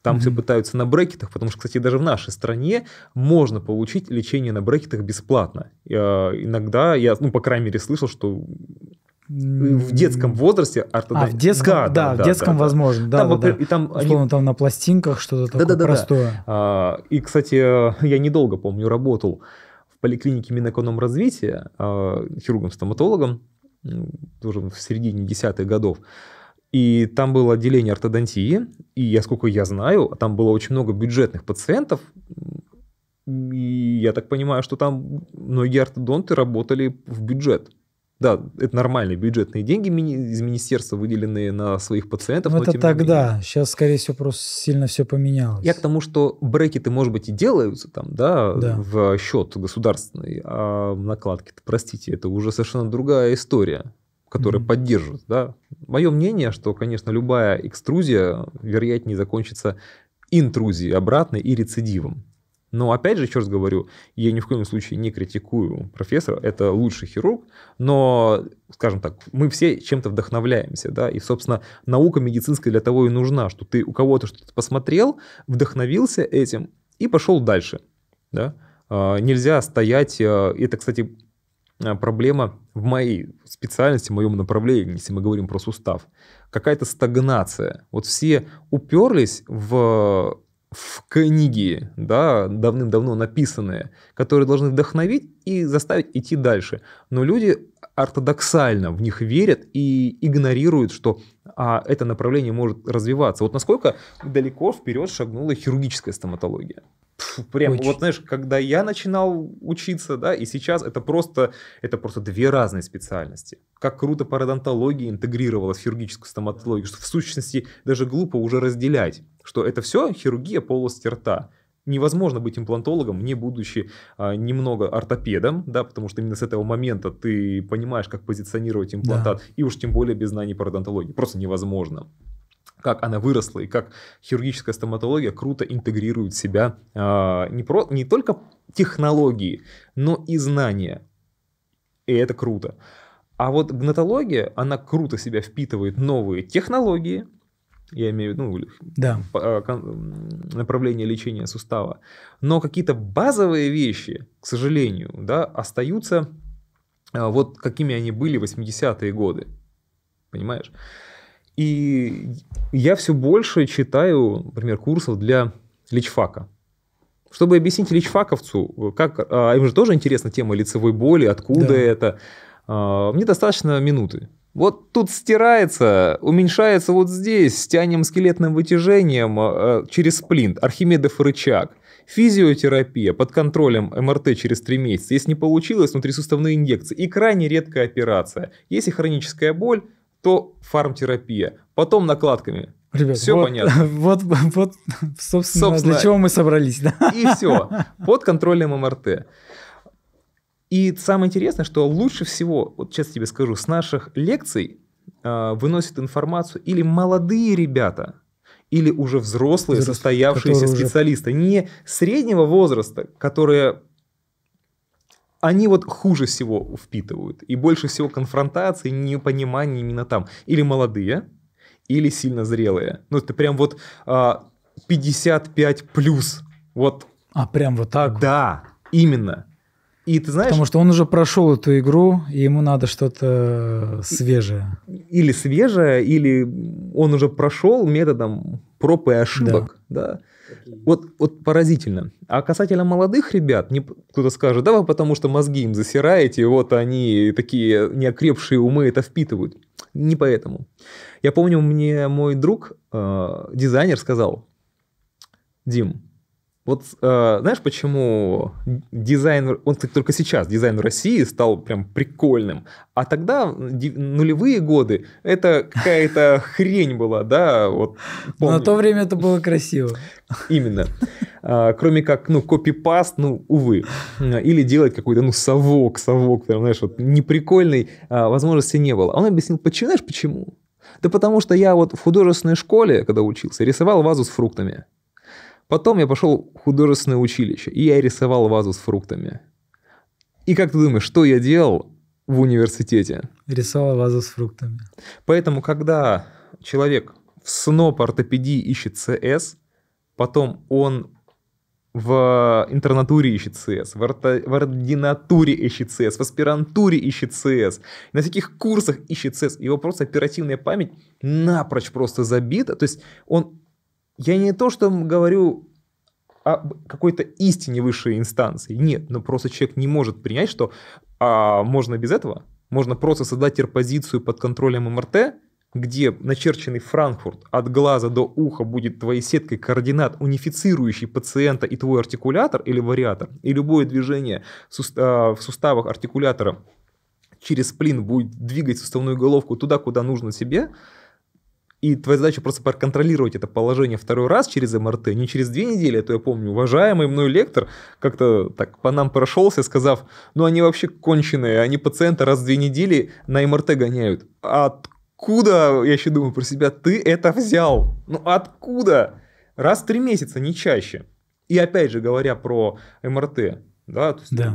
Там mm-hmm. все пытаются на брекетах, потому что, кстати, даже в нашей стране можно получить лечение на брекетах бесплатно. Я а, иногда я, ну, по крайней мере, слышал, что в детском возрасте ортодонтия. А, в детском, да, да, да, в детском да, возможно, да. Там, да, э, И там Условно, они... там на пластинках что-то такое да, да, простое. Да. А, и, кстати, э, я недолго, помню, работал в поликлинике Минэкономразвития а, хирургом-стоматологом, тоже в середине десятых годов. И там было отделение ортодонтии, и, я сколько я знаю, там было очень много бюджетных пациентов, и я так понимаю, что там многие ортодонты работали в бюджет. Да, это нормальные бюджетные деньги из министерства, выделенные на своих пациентов. Но, ну, но это тогда. Менее. Сейчас, скорее всего, просто сильно все поменялось. Я к тому, что брекеты, может быть, и делаются там, да, да. в счет государственной, а накладки, простите, это уже совершенно другая история которая mm-hmm. поддерживают. Да? Мое мнение, что, конечно, любая экструзия вероятнее закончится интрузией обратной и рецидивом. Но опять же, еще раз говорю, я ни в коем случае не критикую профессора, это лучший хирург, но, скажем так, мы все чем-то вдохновляемся, да, и, собственно, наука медицинская для того и нужна, что ты у кого-то что-то посмотрел, вдохновился этим и пошел дальше, да. А, нельзя стоять, э, это, кстати, э, проблема в моей специальности, в моем направлении, если мы говорим про сустав, какая-то стагнация. Вот все уперлись в в книги, да, давным-давно написанные, которые должны вдохновить и заставить идти дальше. Но люди ортодоксально в них верят и игнорируют, что а, это направление может развиваться. Вот насколько далеко вперед шагнула хирургическая стоматология? Фу, прям, Очень. вот знаешь, когда я начинал учиться, да, и сейчас это просто, это просто две разные специальности. Как круто пародонтология интегрировалась в хирургическую стоматологию, что в сущности даже глупо уже разделять что это все хирургия полости рта. Невозможно быть имплантологом, не будучи а, немного ортопедом, да, потому что именно с этого момента ты понимаешь, как позиционировать имплантат, да. и уж тем более без знаний про Просто невозможно как она выросла и как хирургическая стоматология круто интегрирует в себя а, не, про, не только технологии, но и знания. И это круто. А вот гнатология, она круто себя впитывает новые технологии, я имею в виду ну, да. А, направление лечения сустава. Но какие-то базовые вещи, к сожалению, да, остаются а, вот какими они были в 80-е годы. Понимаешь? И я все больше читаю, например, курсов для личфака. Чтобы объяснить личфаковцу, как, а им же тоже интересна тема лицевой боли, откуда да. это. А, мне достаточно минуты вот тут стирается, уменьшается вот здесь, тянем скелетным вытяжением э, через сплинт, архимедов рычаг. Физиотерапия под контролем МРТ через 3 месяца. Если не получилось, внутрисуставные инъекции. И крайне редкая операция. Если хроническая боль, то фармтерапия. Потом накладками. Ребят, все вот, понятно. Вот, вот собственно, собственно, для чего мы собрались. Да? И все. Под контролем МРТ. И самое интересное, что лучше всего, вот сейчас тебе скажу, с наших лекций э, выносят информацию или молодые ребята, или уже взрослые, Взрослый, состоявшиеся специалисты, уже... не среднего возраста, которые они вот хуже всего впитывают. И больше всего конфронтации, непонимания именно там. Или молодые, или сильно зрелые. Ну, это прям вот а, 55 плюс. Вот. А, прям вот так? Да, именно. И ты знаешь... Потому что он уже прошел эту игру, и ему надо что-то свежее. Или свежее, или он уже прошел методом проб и ошибок. Да. да. Вот, вот поразительно. А касательно молодых ребят, не, кто-то скажет, да вы потому что мозги им засираете, вот они такие неокрепшие умы это впитывают. Не поэтому. Я помню, мне мой друг, э, дизайнер, сказал, Дим, вот э, знаешь, почему дизайн, он, кстати, только сейчас, дизайн в России стал прям прикольным, а тогда нулевые годы это какая-то хрень была, да? Вот, на то время это было красиво. Именно. А, кроме как, ну, копипаст, ну, увы. Э, или делать какой-то, ну, совок, совок, прям, знаешь, вот неприкольной а, возможности не было. А он объяснил, почему, знаешь, почему? Да потому что я вот в художественной школе, когда учился, рисовал вазу с фруктами. Потом я пошел в художественное училище, и я рисовал вазу с фруктами. И как ты думаешь, что я делал в университете? Рисовал вазу с фруктами. Поэтому, когда человек в СНОП ортопедии ищет CS, потом он в интернатуре ищет CS, в, орто... в ординатуре ищет CS, в аспирантуре ищет CS на всяких курсах ищет CS, Его просто оперативная память напрочь просто забита. То есть он я не то, что говорю о какой-то истине высшей инстанции. Нет, но ну просто человек не может принять, что а, можно без этого. Можно просто создать терпозицию под контролем МРТ, где начерченный Франкфурт от глаза до уха будет твоей сеткой координат, унифицирующий пациента и твой артикулятор или вариатор, и любое движение а, в суставах артикулятора через сплин будет двигать суставную головку туда, куда нужно тебе – и твоя задача просто проконтролировать это положение второй раз через МРТ, не через две недели, а то я помню, уважаемый мной лектор как-то так по нам прошелся, сказав, ну они вообще конченые, они пациента раз в две недели на МРТ гоняют. Откуда, я еще думаю про себя, ты это взял? Ну откуда? Раз в три месяца, не чаще. И опять же, говоря про МРТ, да, то есть да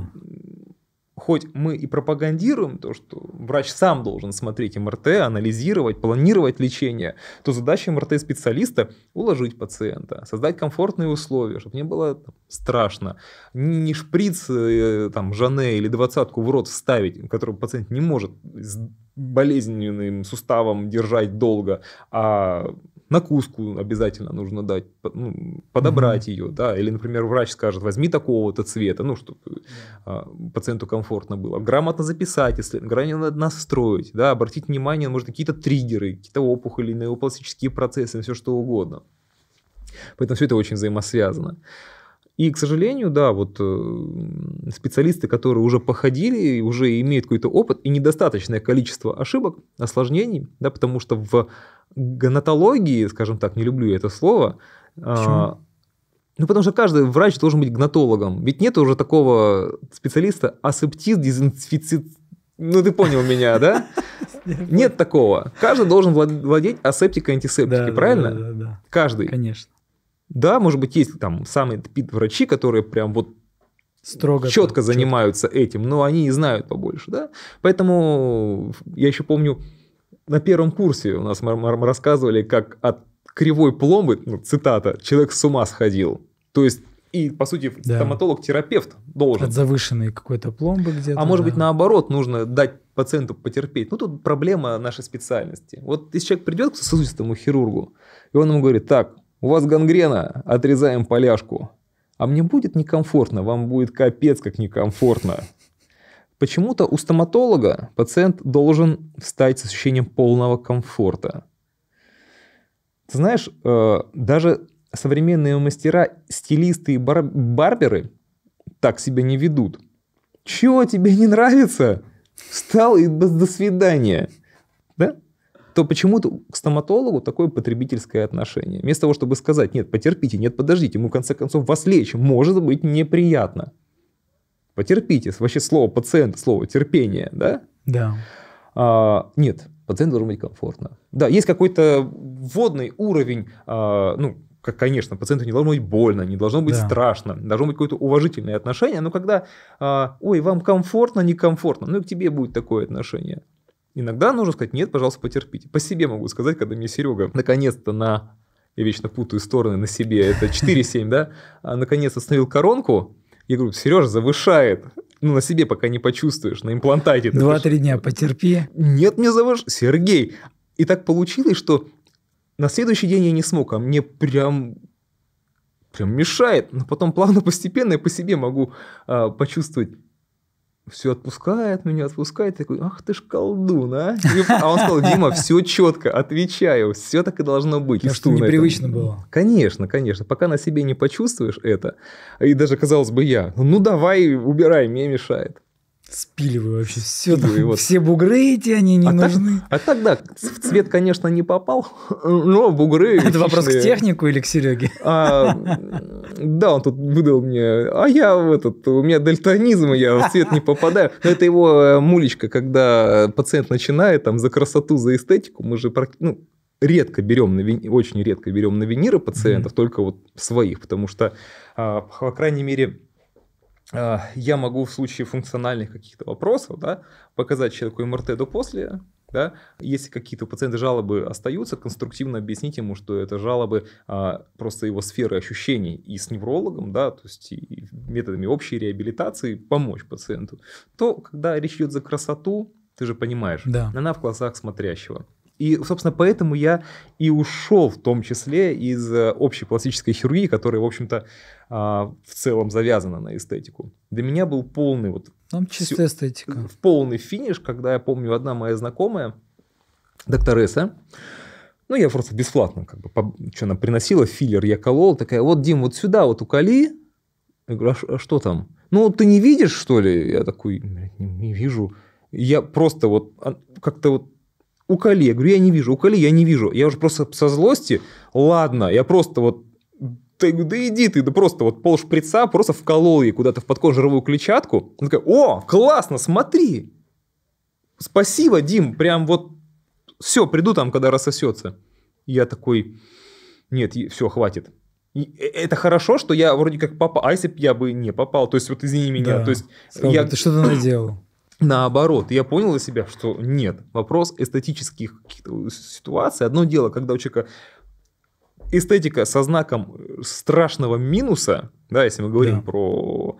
хоть мы и пропагандируем то, что врач сам должен смотреть МРТ, анализировать, планировать лечение, то задача МРТ-специалиста – уложить пациента, создать комфортные условия, чтобы не было страшно. Не, не шприц э, там, Жане или двадцатку в рот вставить, который пациент не может с болезненным суставом держать долго, а Накуску обязательно нужно дать, ну, подобрать mm-hmm. ее, да, или, например, врач скажет, возьми такого-то цвета, ну, чтобы э, а, пациенту комфортно было. Грамотно записать, если грамотно настроить, да, обратить внимание, может, какие-то триггеры, какие-то опухоли, неопластические процессы, все что угодно. Поэтому все это очень взаимосвязано. mm и, к сожалению, да, вот э, специалисты, которые уже походили, уже имеют какой-то опыт и недостаточное количество ошибок, осложнений, да, потому что в гонатологии, скажем так, не люблю я это слово, а, Ну, потому что каждый врач должен быть гнатологом. Ведь нет уже такого специалиста асептиз, дезинфицит... Ну, ты понял меня, да? Нет такого. Каждый должен владеть асептикой антисептикой, правильно? Да, да, да. Каждый. Конечно. Да, может быть, есть там самые врачи, которые прям вот строго четко так, занимаются четко. этим, но они и знают побольше, да. Поэтому я еще помню на первом курсе у нас рассказывали, как от кривой пломбы, ну, цитата, человек с ума сходил. То есть и, по сути, да. стоматолог-терапевт должен. От завышенной какой-то пломбы где-то. А может да. быть, наоборот, нужно дать пациенту потерпеть. Ну, тут проблема нашей специальности. Вот если человек придет к сосудистому хирургу, и он ему говорит, так, у вас гангрена, отрезаем поляшку. А мне будет некомфортно, вам будет капец как некомфортно. Почему-то у стоматолога пациент должен встать с ощущением полного комфорта. Ты знаешь, э, даже современные мастера, стилисты и бар- барберы так себя не ведут. Чего тебе не нравится? Встал и до свидания. Да? то почему-то к стоматологу такое потребительское отношение. Вместо того, чтобы сказать, нет, потерпите, нет, подождите, мы в конце концов вас лечим, может быть неприятно. Потерпите, вообще слово пациент, слово терпение, да? Да. А, нет, пациенту должно быть комфортно. Да, есть какой-то вводный уровень, а, ну, как, конечно, пациенту не должно быть больно, не должно быть да. страшно, должно быть какое-то уважительное отношение, но когда, а, ой, вам комфортно, некомфортно, ну и к тебе будет такое отношение. Иногда нужно сказать, нет, пожалуйста, потерпите. По себе могу сказать, когда мне Серега наконец-то на, я вечно путаю стороны на себе, это 4-7, да, а наконец остановил коронку, я говорю, Сережа завышает, ну, на себе пока не почувствуешь, на имплантате. Два-три дня потерпи. Нет, мне завыш... Сергей! И так получилось, что на следующий день я не смог, а мне прям прям мешает, но потом плавно, постепенно я по себе могу э, почувствовать, все отпускает меня, отпускает. Я такой, ах ты ж колдун, а? И, а он сказал, Дима, все четко, отвечаю, все так и должно быть. Ну, что непривычно было. Конечно, конечно. Пока на себе не почувствуешь это, и даже, казалось бы, я, ну давай, убирай, мне мешает. Спиливаю вообще все, Спиливаю, там, вот. все бугры эти, они не а нужны. Так, а так, да, в цвет, конечно, не попал, но бугры... Это вопрос к технику или к Сереге? А, да, он тут выдал мне, а я этот, у меня дальтонизм, я в цвет не попадаю. Но это его э, мулечка, когда пациент начинает там за красоту, за эстетику, мы же ну, редко берем на вини... очень редко берем на виниры пациентов, mm-hmm. только вот своих, потому что, а, по крайней мере, а, я могу в случае функциональных каких-то вопросов да, показать человеку МРТ до после, да? Если какие-то пациенты жалобы остаются, конструктивно объяснить ему, что это жалобы а, просто его сферы ощущений и с неврологом, да, то есть и методами общей реабилитации помочь пациенту. То, когда речь идет за красоту, ты же понимаешь, да. она в глазах смотрящего. И, собственно, поэтому я и ушел в том числе из э, общей пластической хирургии, которая, в общем-то, а, в целом завязана на эстетику. Для меня был полный вот... Там чистая эстетика. В полный финиш, когда я помню, одна моя знакомая, докторесса, ну, я просто бесплатно, как бы, что она приносила, филлер я колол, такая, вот, Дим, вот сюда вот уколи. Я говорю, а, а что там? Ну, ты не видишь, что ли? Я такой, не, не вижу. Я просто вот а, как-то вот уколи. Я говорю, я не вижу, уколи, я не вижу. Я уже просто со злости, ладно, я просто вот ты говорю, да иди ты, да просто вот пол шприца просто вколол ей куда-то в подкожировую клетчатку. Он такой: о, классно, смотри. Спасибо, Дим, прям вот все, приду там, когда рассосется. Я такой, нет, все, хватит. И э, это хорошо, что я вроде как попал, а если бы я бы не попал, то есть вот извини меня, да. то есть Слава, я... ты что-то наделал. Наоборот, я понял для себя, что нет, вопрос эстетических э, ситуаций. Одно дело, когда у человека эстетика со знаком э, страшного минуса, да, если мы говорим да. про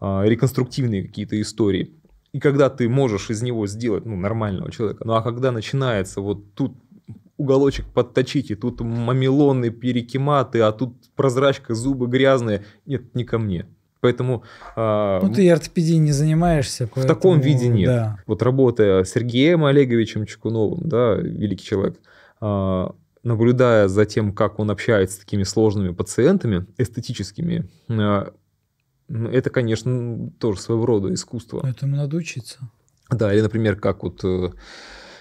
э, реконструктивные какие-то истории, и когда ты можешь из него сделать ну, нормального человека, ну а когда начинается вот тут уголочек подточите, тут мамелоны, перекиматы, а тут прозрачка, зубы грязные, нет, не ко мне. Поэтому... А, ну, э, ты ортопедией не занимаешься. Поэтому, в таком виде нет. Да. Вот работая с Сергеем Олеговичем Чекуновым, да, великий человек, а, наблюдая за тем, как он общается с такими сложными пациентами, эстетическими, э, ну, это, конечно, тоже своего рода искусство. Этому надо учиться. Да, или, например, как вот э,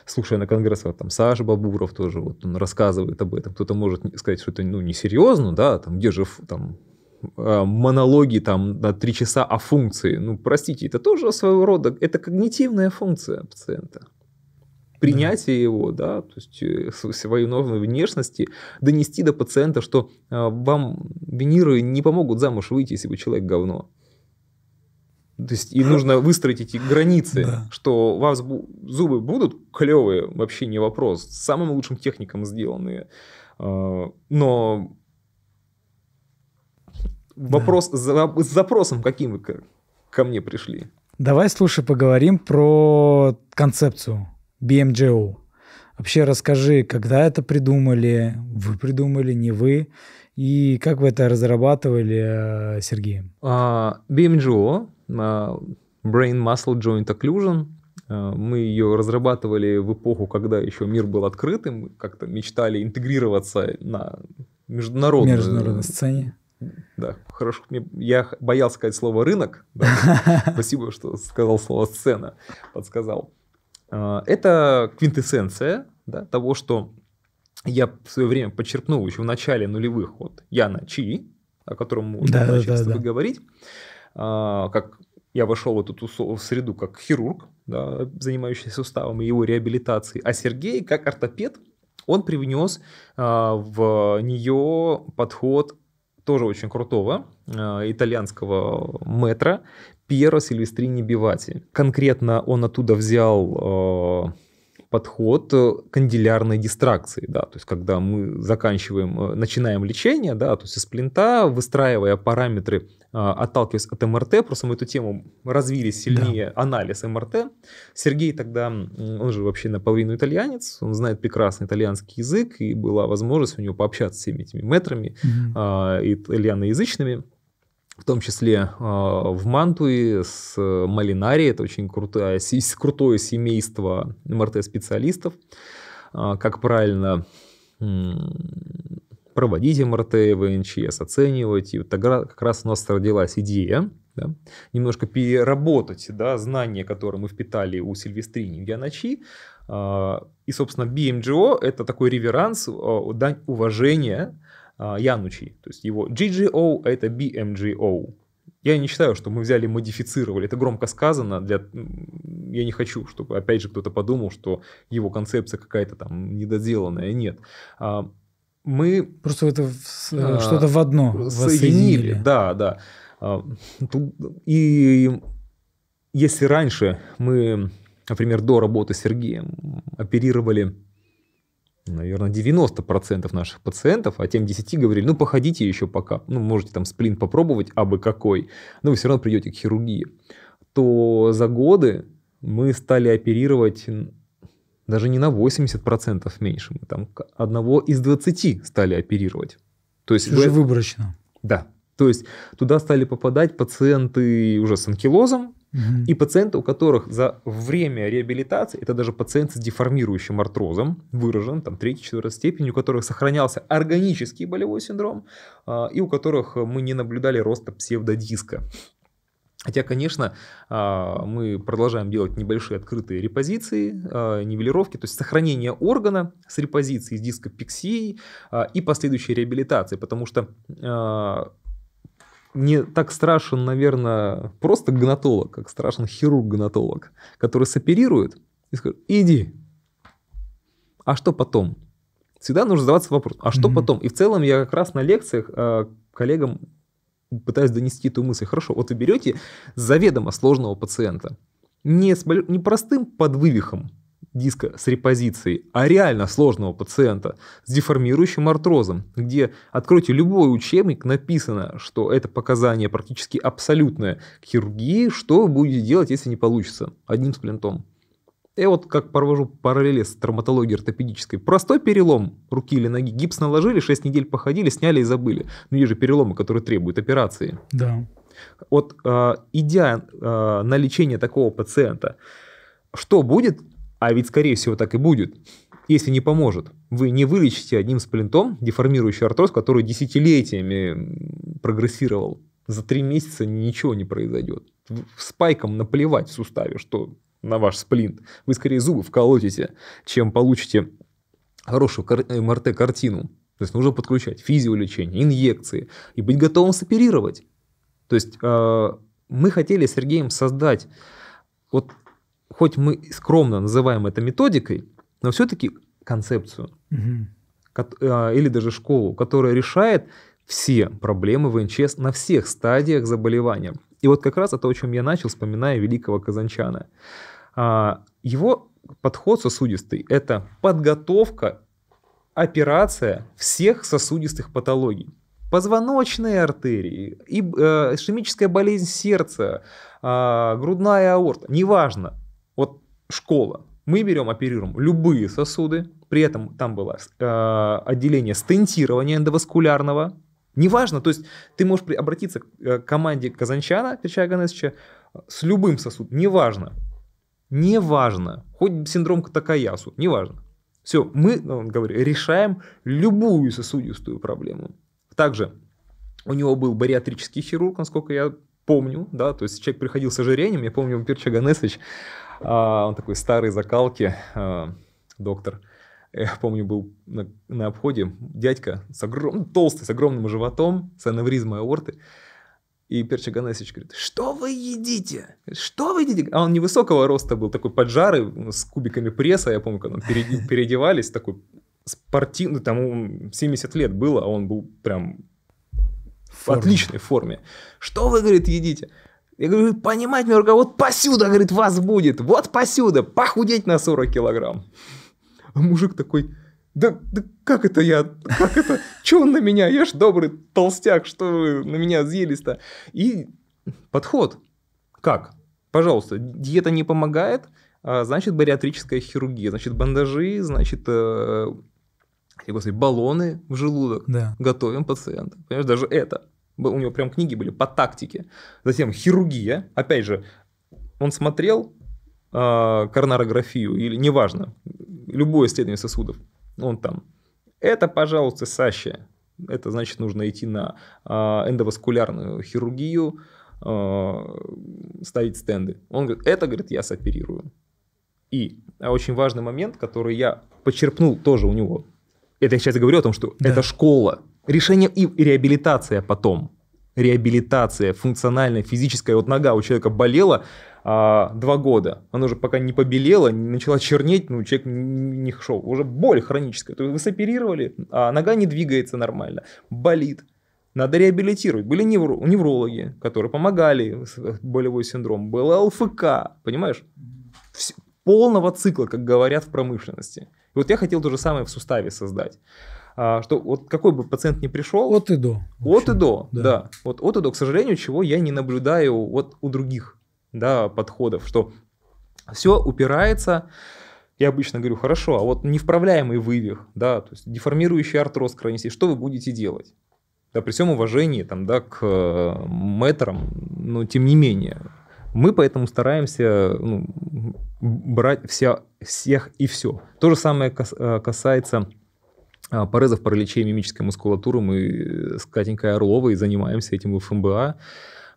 слушая на конгрессах, там Саша Бабуров тоже вот он рассказывает об этом, кто-то может сказать, что это ну несерьезно, да, там где же там э, монологи там на три часа о функции. Ну, простите, это тоже своего рода, это когнитивная функция пациента принятие да. его, да, то есть э, своей новой внешности, донести до пациента, что э, вам виниры не помогут замуж выйти, если вы человек говно. То есть и нужно выстроить эти границы, да. что у вас зубы будут клевые, вообще не вопрос, самым лучшим техникам сделанные, а, но вопрос да. за, с запросом каким вы ко, ко мне пришли. Давай, слушай, поговорим про концепцию. BMGO. Вообще расскажи, когда это придумали, вы придумали, не вы, и как вы это разрабатывали, э, Сергей? Uh, а, BMGO, а, Brain Muscle Joint Occlusion, а, мы ее разрабатывали в эпоху, когда еще мир был открытым, как-то мечтали интегрироваться на международную, международной сцене. Да, хорошо. Я боялся сказать слово рынок. Да. Спасибо, что сказал слово сцена, подсказал. А, это квинтэссенция да, того, что я в свое время подчеркнул еще в начале нулевых вот Яна Чи, о котором мы уже да, начали да, с тобой да. говорить, а, как я вошел в эту среду как хирург, да, занимающийся суставом и его реабилитацией, а Сергей как ортопед, он привнес а, в нее подход тоже очень крутого итальянского метра Пьера Сильвестрини Бивати. Конкретно он оттуда взял э, подход э, канделярной дистракции, да, то есть когда мы заканчиваем, э, начинаем лечение, да, то есть из плинта, выстраивая параметры, отталкиваясь от МРТ, просто мы эту тему развили сильнее, да. анализ МРТ. Сергей тогда, он же вообще наполовину итальянец, он знает прекрасный итальянский язык, и была возможность у него пообщаться с всеми этими метрами угу. итальяноязычными, в том числе а, в Мантуе с э, Малинари, это очень крутое, а, крутое семейство МРТ-специалистов, а, как правильно проводить МРТ, в нчс оценивать. И вот тогда как раз у нас родилась идея да, немножко переработать да, знания, которые мы впитали у Сильвестрини в Яночи. И, собственно, BMGO – это такой реверанс, дань уважения а, Янучи. То есть его GGO это BMGO. Я не считаю, что мы взяли модифицировали. Это громко сказано. Для... Я не хочу, чтобы опять же кто-то подумал, что его концепция какая-то там недоделанная. Нет. А, мы... Просто это в... Э, а... что-то в одно соединили. Да, да. А, и если раньше мы, например, до работы с Сергеем оперировали наверное, 90% наших пациентов, а тем 10 говорили, ну, походите еще пока, ну, можете там сплин попробовать, а бы какой, но ну, вы все равно придете к хирургии, то за годы мы стали оперировать даже не на 80% меньше, мы там одного из 20 стали оперировать. То есть уже вы... выборочно. Да. То есть туда стали попадать пациенты уже с анкилозом, Угу. И пациенты, у которых за время реабилитации, это даже пациенты с деформирующим артрозом, выражен там 3-4 степени, у которых сохранялся органический болевой синдром, а, и у которых мы не наблюдали роста псевдодиска. Хотя, конечно, а, мы продолжаем делать небольшие открытые репозиции, а, нивелировки, то есть сохранение органа с репозицией, с дископексией и последующей реабилитации, потому что не так страшен, наверное, просто гнатолог, как страшен хирург-гнатолог, который соперирует и скажет, иди. А что потом? Всегда нужно задаваться вопросом, а что mm-hmm. потом? И в целом я как раз на лекциях э, коллегам пытаюсь донести эту мысль. Хорошо, вот вы берете заведомо сложного пациента, не, с, не простым подвывихом, диска с репозицией, а реально сложного пациента с деформирующим артрозом, где, откройте любой учебник, написано, что это показание практически абсолютное к хирургии, что вы будете делать, если не получится, одним сплинтом. Я вот как провожу параллели с травматологией ортопедической. Простой перелом руки или ноги. Гипс наложили, 6 недель походили, сняли и забыли. Но есть же переломы, которые требуют операции. Да. Вот э, идя э, на лечение такого пациента, что будет, а ведь, скорее всего, так и будет, если не поможет. Вы не вылечите одним сплинтом деформирующий артроз, который десятилетиями прогрессировал. За три месяца ничего не произойдет. Спайком наплевать в суставе, что на ваш сплинт. Вы скорее зубы вколотите, чем получите хорошую э, МРТ-картину. То есть нужно подключать физиолечение, инъекции и быть готовым соперировать. То есть э, мы хотели с Сергеем создать вот хоть мы скромно называем это методикой, но все-таки концепцию угу. или даже школу, которая решает все проблемы ВНЧС на всех стадиях заболевания. И вот как раз это, о чем я начал, вспоминая великого Казанчана. А, его подход сосудистый – это подготовка, операция всех сосудистых патологий. Позвоночные артерии, э, ишемическая болезнь сердца, а, грудная аорта, неважно, школа. Мы берем, оперируем любые сосуды, при этом там было э, отделение стентирования эндоваскулярного, неважно, то есть ты можешь обратиться э, к команде Казанчана, Печа Аганесовича, с любым сосудом, неважно, неважно, хоть синдром Такаясу, неважно. Все, мы, говорю, решаем любую сосудистую проблему. Также у него был бариатрический хирург, насколько я помню, да, то есть человек приходил с ожирением, я помню, Пир Чаганесович, а, он такой старый закалки, а, доктор, я помню, был на, на обходе дядька с огром... Ну, толстый, с огромным животом, с аневризмой аорты, и Перчик Ганесич говорит, что вы едите? Что вы едите? А он невысокого роста был, такой поджарый, с кубиками пресса, я помню, когда он переодевались, такой спортивный, тому 70 лет было, а он был прям форме. отличной форме. Что вы, говорит, едите? Я говорю, понимать мне рука, вот посюда, говорит, вас будет, вот посюда, похудеть на 40 килограмм. А мужик такой, да, да как это я, как это, что он на меня, я ж добрый толстяк, что вы на меня зъелись-то? И подход, как? Пожалуйста, диета не помогает, а значит, бариатрическая хирургия, значит, бандажи, значит, э, эти, господи, баллоны в желудок, да. готовим пациента. Понимаешь, даже это. У него прям книги были по тактике. Затем хирургия. Опять же, он смотрел э, коронарографию или неважно, любое исследование сосудов. Он там, это, пожалуйста, Саша. Это значит, нужно идти на э, эндоваскулярную хирургию, э, ставить стенды. Он говорит, это, говорит, я соперирую. И очень важный момент, который я почерпнул тоже у него это я сейчас говорю о том, что да. это школа. Решение и реабилитация потом. Реабилитация функциональная, физическая. Вот нога у человека болела а, два года. Она уже пока не побелела, не начала чернеть, ну, человек не шел. Уже боль хроническая. То есть вы соперировали, а нога не двигается нормально, болит. Надо реабилитировать. Были невро- неврологи, которые помогали, э, болевой синдром. Было ЛФК, понимаешь? Вс- полного цикла, как говорят в промышленности. И вот я хотел то же самое в суставе создать. А, что вот какой бы пациент ни пришел... От и до. От и до, да. да. Вот от и до, к сожалению, чего я не наблюдаю вот у других да, подходов, что все упирается я обычно говорю, хорошо, а вот невправляемый вывих, да, то есть деформирующий артроз кранисей, что вы будете делать? Да, при всем уважении там, да, к э, метрам, но тем не менее, мы поэтому стараемся ну, брать вся, всех и все. То же самое э, касается а, порезов, параличей мимической мускулатуры. Мы с Катенькой Орловой занимаемся этим в ФМБА эм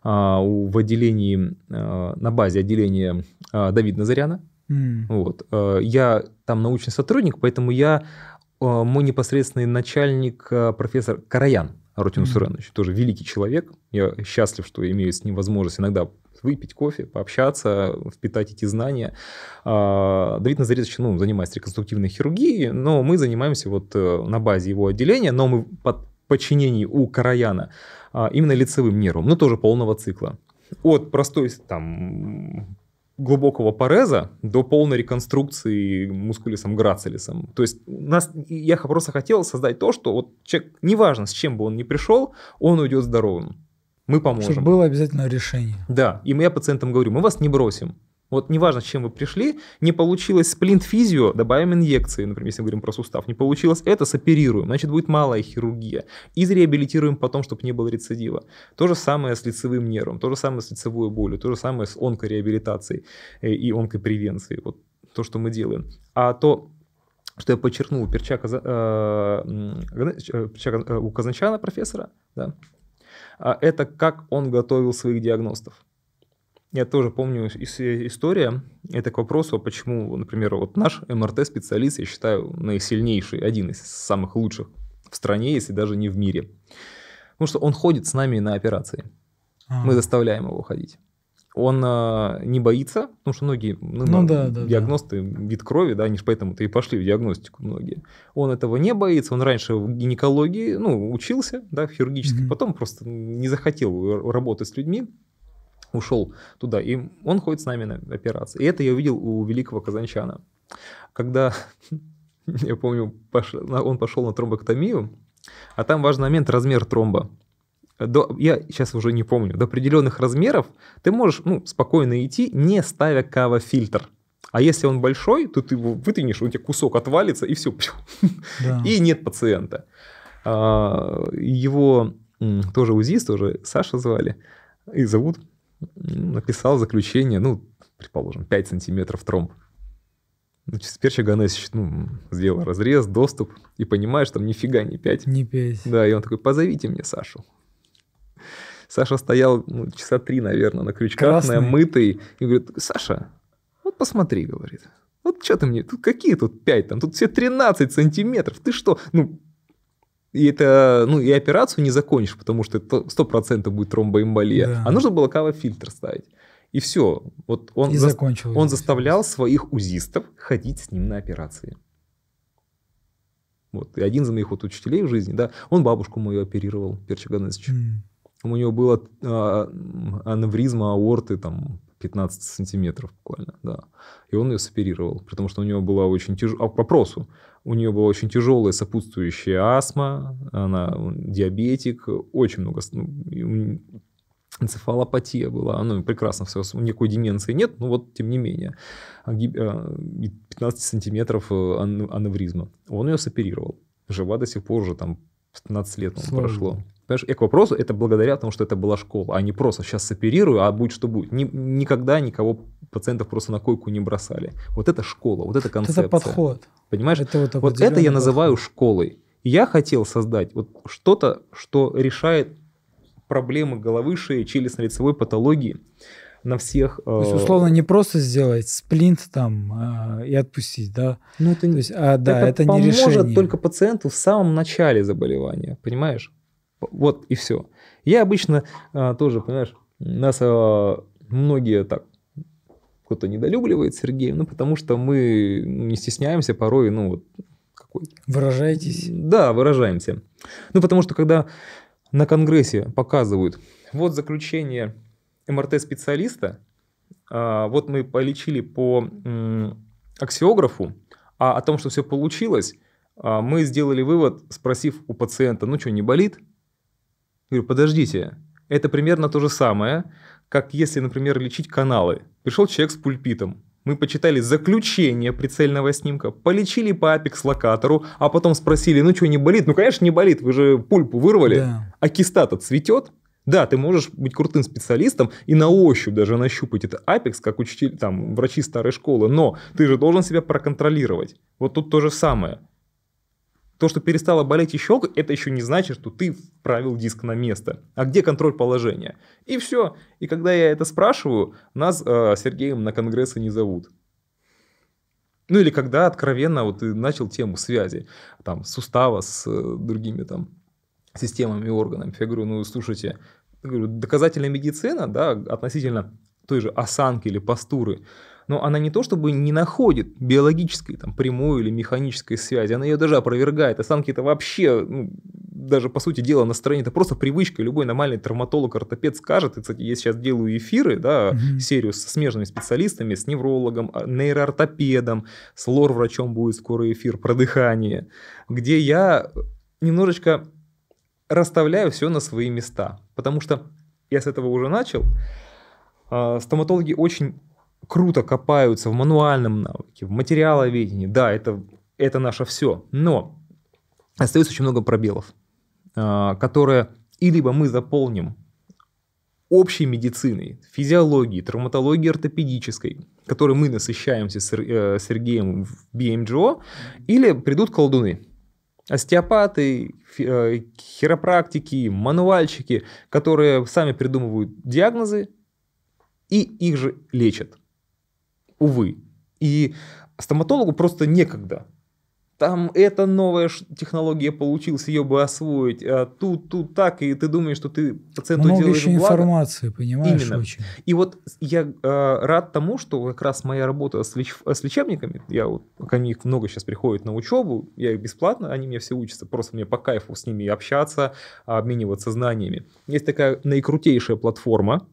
а, в отделении, а, на базе отделения Давида Назаряна. Mm. Вот. Э, я там научный сотрудник, поэтому я э, мой непосредственный начальник, профессор Караян Арутин mm. Суренович, тоже великий человек. Я счастлив, что имею с ним возможность иногда выпить кофе, пообщаться, впитать эти знания. А, Давид Назаревич ну, занимается реконструктивной хирургией, но мы занимаемся вот э, на базе его отделения, но мы под подчинении у Караяна а, именно лицевым нервом, но ну, тоже полного цикла. От простой там, глубокого пореза до полной реконструкции мускулисом грацелисом. То есть нас, я просто хотел создать то, что вот человек, неважно с чем бы он ни пришел, он уйдет здоровым мы поможем. Чтобы было обязательно решение. Да, и я пациентам говорю, мы вас не бросим. Вот неважно, с чем вы пришли, не получилось сплинт физио, добавим инъекции, например, если мы говорим про сустав, не получилось это, соперируем, значит будет малая хирургия, и реабилитируем потом, чтобы не было рецидива. То же самое с лицевым нервом, то же самое с лицевой болью, то же самое с онкореабилитацией э, и онкопревенцией, вот то, что мы делаем. А то, что я подчеркнул Перчака, э, э, Перчака э, у Казанчана, профессора, да, а это как он готовил своих диагностов. Я тоже помню история, это к вопросу, а почему, например, вот наш МРТ-специалист, я считаю, наисильнейший, один из самых лучших в стране, если даже не в мире. Потому что он ходит с нами на операции. А-а-а. Мы заставляем его ходить он э, не боится, потому что многие ну, ну, да, да, да. вид крови, да, они же поэтому-то и пошли в диагностику многие. Он этого не боится, он раньше в гинекологии, ну, учился, да, в хирургической, mm-hmm. потом просто не захотел работать с людьми, ушел туда, и он ходит с нами на операции. И это я увидел у великого казанчана. Когда, я помню, он пошел на тромбоктомию, а там важный момент – размер тромба до, я сейчас уже не помню, до определенных размеров ты можешь ну, спокойно идти, не ставя кава-фильтр. А если он большой, то ты его вытянешь, у тебя кусок отвалится, и все. Да. И нет пациента. А, его тоже УЗИст, тоже Саша звали, и зовут, написал заключение, ну, предположим, 5 сантиметров тромб. Теперь Чаганес ну, сделал разрез, доступ, и понимаешь, там нифига не 5. Не 5. Да, и он такой, позовите мне Сашу. Саша стоял ну, часа три, наверное, на крючках, Красный. мытый, и говорит, Саша, вот посмотри, говорит, вот что ты мне, тут какие тут пять там, тут все 13 сантиметров, ты что, ну, и это, ну, и операцию не закончишь, потому что это 100% будет тромбоэмболия. Да. А нужно было кавофильтр ставить. И все. Вот он, и за... закончил он заставлял своих узистов ходить с ним на операции. Вот. И один из моих вот учителей в жизни, да, он бабушку мою оперировал, Перчик Ганесович. Mm у нее была аневризма аорты там 15 сантиметров буквально, да. И он ее соперировал, потому что у нее была очень тяжелая... А к вопросу, У нее была очень тяжелая сопутствующая астма, она диабетик, очень много... Ну, энцефалопатия была, ну, прекрасно все, никакой деменции нет, но вот тем не менее. 15 а, а, сантиметров э, аневризма. Он ее соперировал. Жива до сих пор уже там 15 лет прошло. Понимаешь, к вопросу это благодаря тому, что это была школа, а не просто сейчас соперирую, а будет что будет. Ни, никогда никого пациентов просто на койку не бросали. Вот это школа, вот это концепция. это подход. Понимаешь? Это вот, вот это я называю подход. школой. Я хотел создать вот что-то, что решает проблемы головы, шеи, челюстно-лицевой патологии на всех. Э, То есть, условно, не просто сделать сплинт там э, и отпустить, да? Ну, это, То есть, а, да, это, это поможет не решение. только пациенту в самом начале заболевания, понимаешь? Вот и все. Я обычно а, тоже, понимаешь, нас а, многие так кто-то недолюбливает Сергея, ну, потому что мы ну, не стесняемся порой, ну, вот какой... Выражаетесь? Да, выражаемся. Ну, потому что когда на Конгрессе показывают, вот заключение МРТ-специалиста, а, вот мы полечили по м, аксиографу, а о том, что все получилось, а, мы сделали вывод, спросив у пациента, ну что, не болит? Говорю, подождите, это примерно то же самое, как если, например, лечить каналы. Пришел человек с пульпитом. Мы почитали заключение прицельного снимка, полечили по апекс-локатору, а потом спросили, ну что, не болит? Ну, конечно, не болит, вы же пульпу вырвали. Да. А киста-то цветет? Да, ты можешь быть крутым специалистом и на ощупь даже нащупать это апекс, как учитель, там, врачи старой школы, но ты же должен себя проконтролировать. Вот тут то же самое. То, что перестала болеть и щелка, это еще не значит, что ты вправил диск на место. А где контроль положения? И все. И когда я это спрашиваю, нас э, Сергеем на конгрессы не зовут. Ну или когда откровенно вот ты начал тему связи там сустава с э, другими там системами и органами. Я говорю, ну слушайте, говорю, доказательная медицина, да, относительно той же осанки или постуры, но она не то чтобы не находит биологической там, прямой или механической связи, она ее даже опровергает. Останки а это вообще, ну, даже по сути дела на стороне, это просто привычка. Любой нормальный травматолог, ортопед скажет, и, кстати, я сейчас делаю эфиры, да, угу. серию со смежными специалистами, с неврологом, а, нейроортопедом, с лор-врачом будет скоро эфир про дыхание, где я немножечко расставляю все на свои места, потому что я с этого уже начал. А, стоматологи очень круто копаются в мануальном навыке, в материаловедении. Да, это, это наше все. Но остается очень много пробелов, а, которые и либо мы заполним общей медициной, физиологией, травматологией, ортопедической, которой мы насыщаемся с э, Сергеем в BMGO, или придут колдуны, остеопаты, э, хиропрактики, мануальщики, которые сами придумывают диагнозы и их же лечат увы. И стоматологу просто некогда. Там эта новая технология получилась, ее бы освоить, а тут, тут так, и ты думаешь, что ты пациенту Много делаешь еще благо. информации, понимаешь, Именно. очень. И вот я э, рад тому, что как раз моя работа с, леч, с лечебниками, я вот, ко мне их много сейчас приходит на учебу, я их бесплатно, они мне все учатся, просто мне по кайфу с ними общаться, обмениваться знаниями. Есть такая наикрутейшая платформа,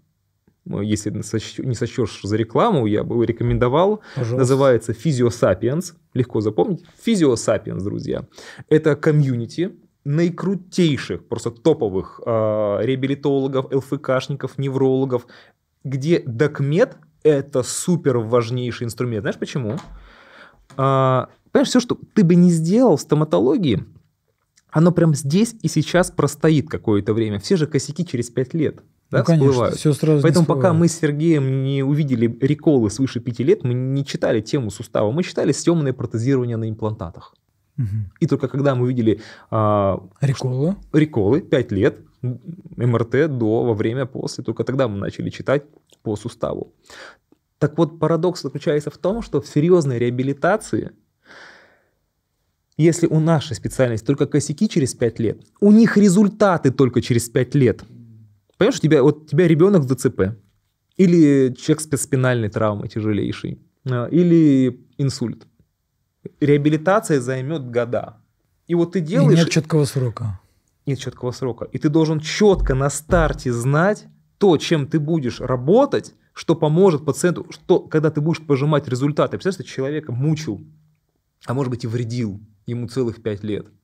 ну, если не сочешь за рекламу, я бы рекомендовал. Пожалуйста. Называется Physiosapiens. Легко запомнить. Physiosapiens, друзья. Это комьюнити, наикрутейших, просто топовых э, реабилитологов, ЛФКшников, неврологов, где докмет – это супер важнейший инструмент. Знаешь почему? А, понимаешь, все, что ты бы не сделал в стоматологии, оно прям здесь и сейчас простоит какое-то время. Все же косяки через 5 лет да, ну, конечно, всплывают. Все сразу Поэтому пока мы с Сергеем не увидели реколы свыше 5 лет, мы не читали тему сустава, мы читали съемное протезирование на имплантатах. Угу. И только когда мы увидели... А, реколы? Что, реколы, 5 лет, МРТ до, во время, после, только тогда мы начали читать по суставу. Так вот, парадокс заключается в том, что в серьезной реабилитации если у нашей специальности только косяки через 5 лет, у них результаты только через 5 лет – Понимаешь, у тебя, вот, у тебя ребенок с ДЦП, или человек с спинальной травмой тяжелейшей, а, или инсульт. Реабилитация займет года. И вот ты делаешь... И нет четкого срока. Нет четкого срока. И ты должен четко на старте знать то, чем ты будешь работать, что поможет пациенту, что, когда ты будешь пожимать результаты. Представляешь, ты человека мучил, а может быть и вредил ему целых пять лет –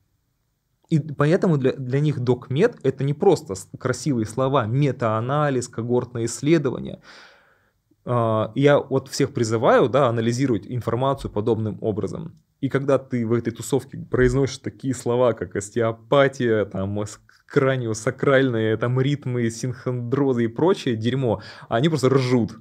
и поэтому для, для них докмет – это не просто красивые слова, метаанализ, когортное исследование. А, я вот всех призываю да, анализировать информацию подобным образом. И когда ты в этой тусовке произносишь такие слова, как остеопатия, там, сакральные там, ритмы, синхондрозы и прочее дерьмо, они просто ржут.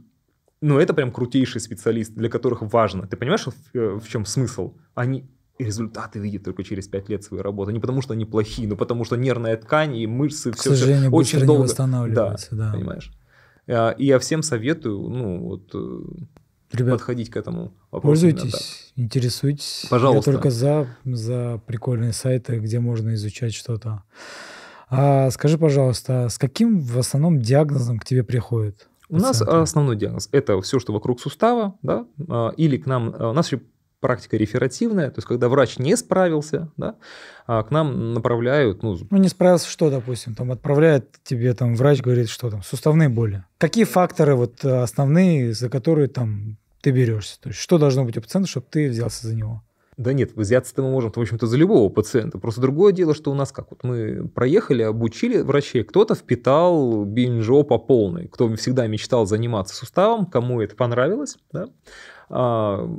ну это прям крутейший специалист для которых важно. Ты понимаешь, в, э, в чем смысл? Они и результаты видят только через 5 лет своей работы. Не потому, что они плохие, но потому, что нервная ткань и мышцы К все, сожалению, все очень долго восстанавливаются, Да, да. Понимаешь? А, и я всем советую, ну, вот э, Ребят, подходить к этому вопросу. Пользуйтесь, интересуйтесь. Пожалуйста. Я только за, за прикольные сайты, где можно изучать что-то. А скажи, пожалуйста, с каким в основном диагнозом к тебе приходит? У пациенты? нас основной диагноз – это все, что вокруг сустава, да, а, или к нам, а, у нас еще практика реферативная, то есть когда врач не справился, да, а к нам направляют... Ну, ну не справился что, допустим, там отправляет тебе, там врач говорит, что там, суставные боли. Какие факторы вот э, основные, за которые там ты берешься? То есть что должно быть у пациента, чтобы ты взялся за него? Да нет, взяться-то мы можем, в общем-то, за любого пациента. Просто другое дело, что у нас как? Вот мы проехали, обучили врачей, кто-то впитал бинжо по полной, кто всегда мечтал заниматься суставом, кому это понравилось, да? А,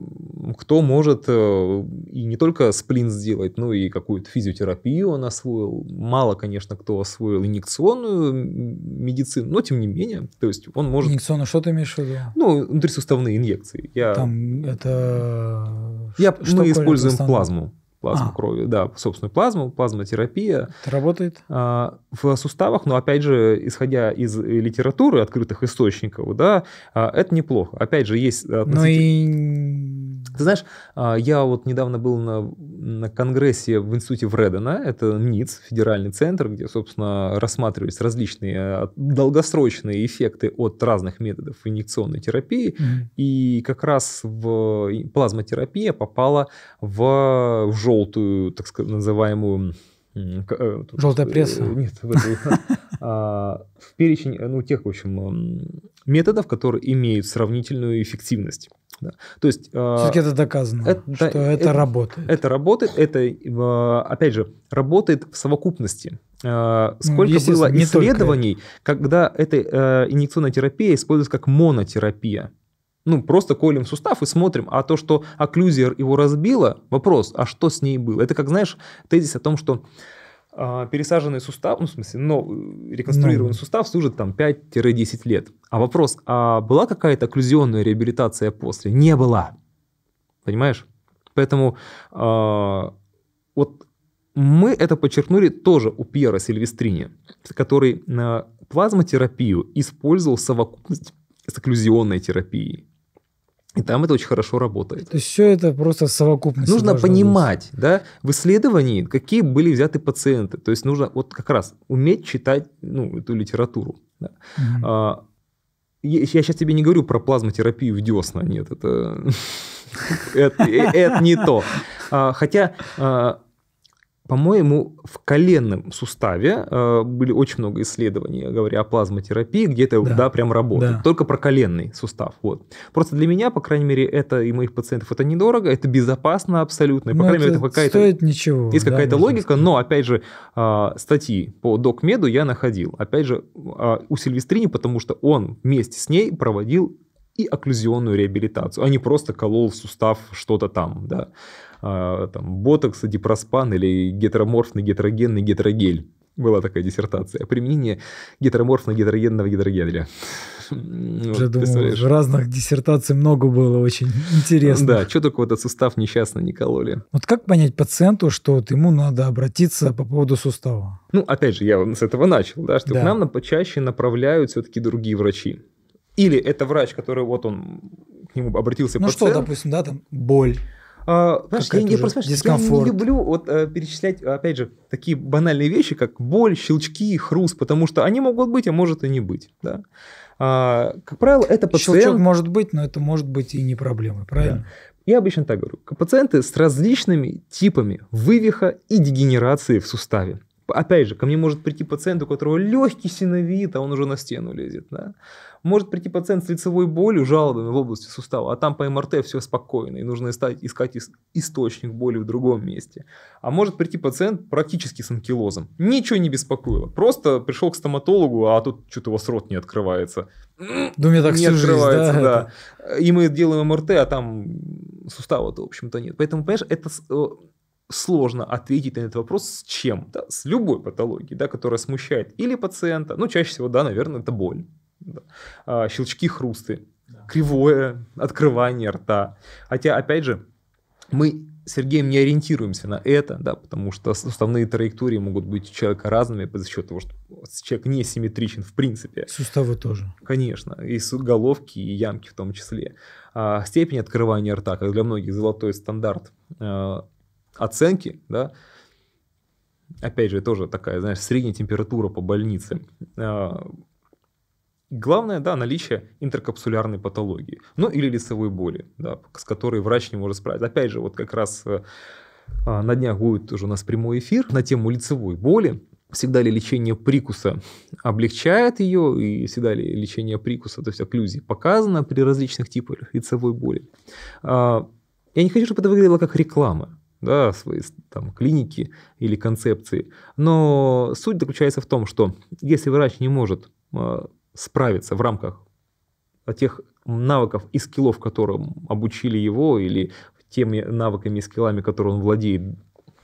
кто может э, и не только сплин сделать, но и какую-то физиотерапию он освоил. Мало, конечно, кто освоил инъекционную медицину, но тем не менее, то есть он может... Инъекционную что ты имеешь в виду? Ну, внутрисуставные инъекции. Я... Там это... Я, что мы используем плазму плазму а. крови. Да, собственную плазму, плазмотерапия. Это работает? А, в суставах, но опять же, исходя из литературы, открытых источников, да, а, это неплохо. Опять же, есть... Относитель... Ну но и ты знаешь, а, я вот недавно был на, на конгрессе в институте Вредена, это НИЦ, федеральный центр, где, собственно, рассматривались различные а, долгосрочные эффекты от разных методов инъекционной терапии, mm-hmm. и как раз в плазмотерапия попала в, в желтую, так сказать, называемую э, Желтая э, пресса? Нет, в, эту, а, в перечень ну, тех, в общем, методов, которые имеют сравнительную эффективность. Да. То есть... Э, Все-таки это доказано, это, что это, это работает. Это работает, это, э, опять же, работает в совокупности. Э, ну, сколько ну, было исследований, когда эта инъекционная терапия используется как монотерапия? ну, просто колем сустав и смотрим, а то, что окклюзия его разбила, вопрос, а что с ней было? Это как, знаешь, тезис о том, что а, пересаженный сустав, ну, в смысле, но э, реконструированный ну. сустав служит там 5-10 лет. А вопрос, а была какая-то окклюзионная реабилитация после? Не была. Понимаешь? Поэтому э, вот мы это подчеркнули тоже у Пьера Сильвестрини, который на плазмотерапию использовал совокупность совокупности с окклюзионной терапией. И там это очень хорошо работает. То есть все это просто совокупность. Нужно понимать, быть. да, в исследовании, какие были взяты пациенты. То есть нужно вот как раз уметь читать ну, эту литературу. Да. Угу. А, я сейчас тебе не говорю про плазмотерапию в десна, нет, это, это не то. А, хотя а, по-моему, в коленном суставе э, были очень много исследований, говоря о плазмотерапии, где это, да, да прям работает. Да. Только про коленный сустав. Вот. Просто для меня, по крайней мере, это и моих пациентов, это недорого, это безопасно абсолютно. И, по но ну, крайней мере, это какая-то... Стоит ничего. Есть да, какая-то логика, сказать. но, опять же, э, статьи по докмеду я находил. Опять же, э, у Сильвестрини, потому что он вместе с ней проводил и окклюзионную реабилитацию, а не просто колол в сустав что-то там, да. А, там, ботокса, дипроспан или гетероморфный гетерогенный гетерогель. Была такая диссертация. Применение гетероморфно-гетерогенного гетерогеля. Вот, Я думаю, разных диссертаций много было, очень интересно. Да, что только вот этот сустав несчастно не кололи. Вот как понять пациенту, что вот ему надо обратиться по поводу сустава? Ну, опять же, я с этого начал, да, что да. к нам почаще направляют все-таки другие врачи. Или это врач, который вот он, к нему обратился ну пациент. Ну что, допустим, да, там боль а, я, я просто знаешь, я не люблю вот, а, перечислять, опять же, такие банальные вещи, как боль, щелчки, хруст, потому что они могут быть, а может и не быть. Да? А, как правило, это пациент... Щелчок может быть, но это может быть и не проблема, правильно? Да. Я обычно так говорю. Пациенты с различными типами вывиха и дегенерации в суставе. Опять же, ко мне может прийти пациент, у которого легкий синовит, а он уже на стену лезет. Да? Может прийти пациент с лицевой болью, жалобами в области сустава, а там по МРТ все спокойно, и нужно искать, источник боли в другом месте. А может прийти пациент практически с анкилозом. Ничего не беспокоило. Просто пришел к стоматологу, а тут что-то у вас рот не открывается. Ну, мне так не открывается, жизнь, да, да. Это... И мы делаем МРТ, а там сустава-то, в общем-то, нет. Поэтому, понимаешь, это сложно ответить на этот вопрос с чем? Да, с любой патологией, да, которая смущает или пациента, ну, чаще всего, да, наверное, это боль, да, а, щелчки, хрусты, да. кривое открывание рта. Хотя, опять же, мы с Сергеем не ориентируемся на это, да, потому что суставные траектории могут быть у человека разными за счет того, что человек не симметричен в принципе. Суставы тоже. Конечно, и головки, и ямки в том числе. А, степень открывания рта, как для многих золотой стандарт, а, оценки, да, опять же, тоже такая, знаешь, средняя температура по больнице. А, главное, да, наличие интеркапсулярной патологии, ну или лицевой боли, да, с которой врач не может справиться. Опять же, вот как раз э, а, на днях будет уже у нас прямой эфир на тему лицевой боли. Всегда ли лечение прикуса облегчает ее, и всегда ли лечение прикуса, то есть окклюзии, показано при различных типах лицевой боли. А, я не хочу, чтобы это выглядело как реклама да, свои там, клиники или концепции. Но суть заключается в том, что если врач не может а, справиться в рамках а, тех навыков и скиллов, которым обучили его, или теми навыками и скиллами, которые он владеет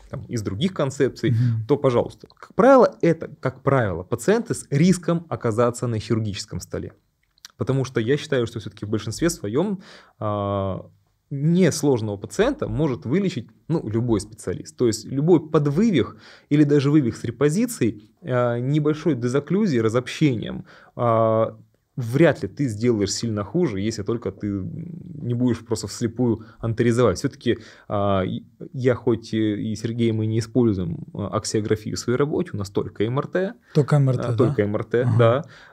там, из других концепций, mm-hmm. то, пожалуйста, как правило, это, как правило, пациенты с риском оказаться на хирургическом столе. Потому что я считаю, что все-таки в большинстве своем а, несложного пациента может вылечить ну, любой специалист. То есть любой подвывих или даже вывих с репозицией, э, небольшой дезоклюзией, разобщением, э, вряд ли ты сделаешь сильно хуже, если только ты не будешь просто вслепую антеризовать. Все-таки э, я хоть и Сергей, мы не используем аксиографию в своей работе, у нас только МРТ. Только МРТ, Только да? МРТ, ага.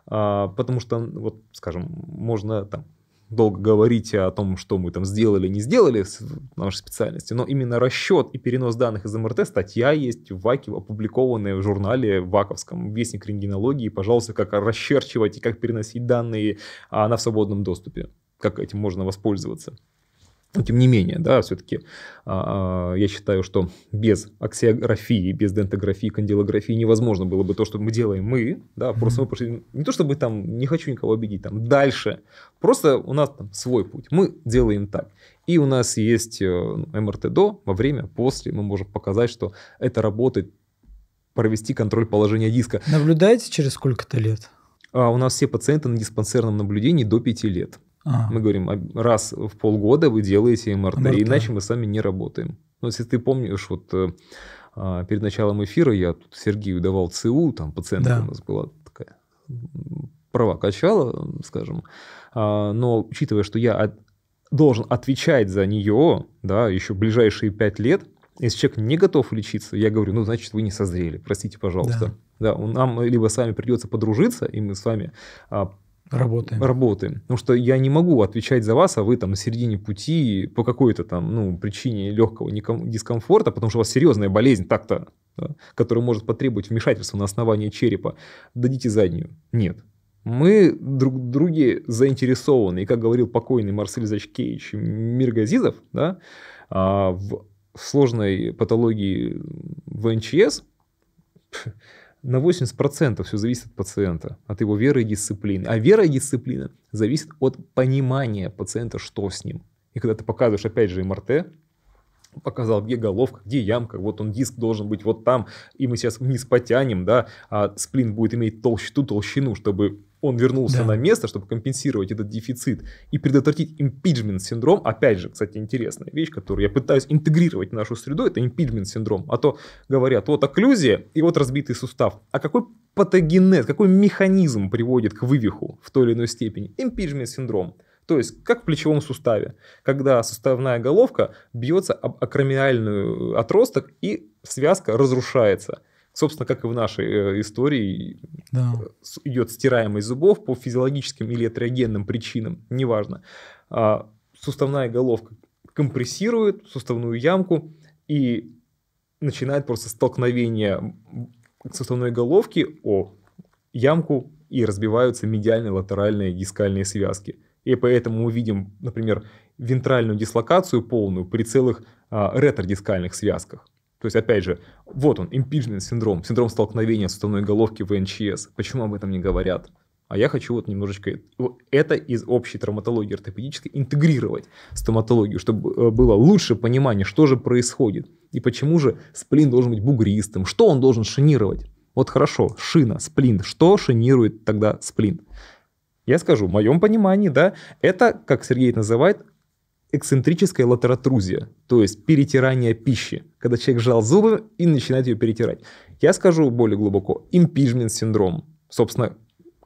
да. Потому что, вот, скажем, можно там долго говорить о том, что мы там сделали, не сделали с нашей специальности, но именно расчет и перенос данных из МРТ, статья есть в ВАКе, опубликованная в журнале ВАКовском, вестник рентгенологии, пожалуйста, как расчерчивать и как переносить данные, а она в свободном доступе, как этим можно воспользоваться. Но тем не менее, да, все-таки а, а, я считаю, что без аксиографии, без дентографии, кандилографии невозможно было бы то, что мы делаем мы, да, просто мы пошли, не то чтобы там, не хочу никого обидеть, там, дальше, просто у нас там свой путь, мы делаем так. И у нас есть э, ну, МРТ до, во время, после, мы можем показать, что это работает, провести контроль положения диска. Наблюдаете через сколько-то лет? А у нас все пациенты на диспансерном наблюдении до 5 лет. Ага. Мы говорим, а, раз в полгода вы делаете МРТ, МРТ. иначе мы с вами не работаем. Ну если ты помнишь, вот э, а, перед началом эфира я тут Сергею давал ЦУ, там пациентка да. у нас была такая, права качала, скажем. А, но учитывая, что я должен отвечать за нее, да, еще ближайшие пять лет, если человек не готов лечиться, я говорю, ну, значит, вы не созрели, простите, пожалуйста. Да. Да, нам либо с вами придется подружиться, и мы с вами Работаем. Работаем. Потому что я не могу отвечать за вас, а вы там на середине пути по какой-то там, ну, причине легкого дискомфорта, потому что у вас серьезная болезнь так-то, да, которая может потребовать вмешательства на основании черепа, дадите заднюю. Нет. Мы друг в друге заинтересованы, и, как говорил покойный Марсель Зачкевич Миргазизов, да, а, в сложной патологии в на 80% все зависит от пациента, от его веры и дисциплины. А вера и дисциплина зависит от понимания пациента, что с ним. И когда ты показываешь, опять же, МРТ, показал, где головка, где ямка, вот он диск должен быть вот там, и мы сейчас вниз потянем, да, а сплин будет иметь толщину толщину, чтобы он вернулся да. на место, чтобы компенсировать этот дефицит и предотвратить импиджмент-синдром. Опять же, кстати, интересная вещь, которую я пытаюсь интегрировать в нашу среду, это импиджмент-синдром. А то говорят, вот окклюзия и вот разбитый сустав. А какой патогенез, какой механизм приводит к вывиху в той или иной степени? Импиджмент-синдром. То есть, как в плечевом суставе, когда суставная головка бьется об акромиальную отросток и связка разрушается – собственно, как и в нашей э, истории, да. идет стираемость зубов по физиологическим или атерогенным причинам, неважно. А, суставная головка компрессирует суставную ямку и начинает просто столкновение суставной головки о ямку и разбиваются медиальные, латеральные, дискальные связки. И поэтому мы видим, например, вентральную дислокацию полную при целых а, ретродискальных связках. То есть, опять же, вот он, импичмент синдром, синдром столкновения с уставной головки в НЧС. Почему об этом не говорят? А я хочу вот немножечко это из общей травматологии ортопедической интегрировать в стоматологию, чтобы э, было лучше понимание, что же происходит и почему же сплин должен быть бугристым, что он должен шинировать. Вот хорошо, шина, сплин, что шинирует тогда сплин? Я скажу, в моем понимании, да, это, как Сергей называет, эксцентрическая латератрузия, то есть перетирание пищи, когда человек жал зубы и начинает ее перетирать. Я скажу более глубоко, импижмент синдром. Собственно,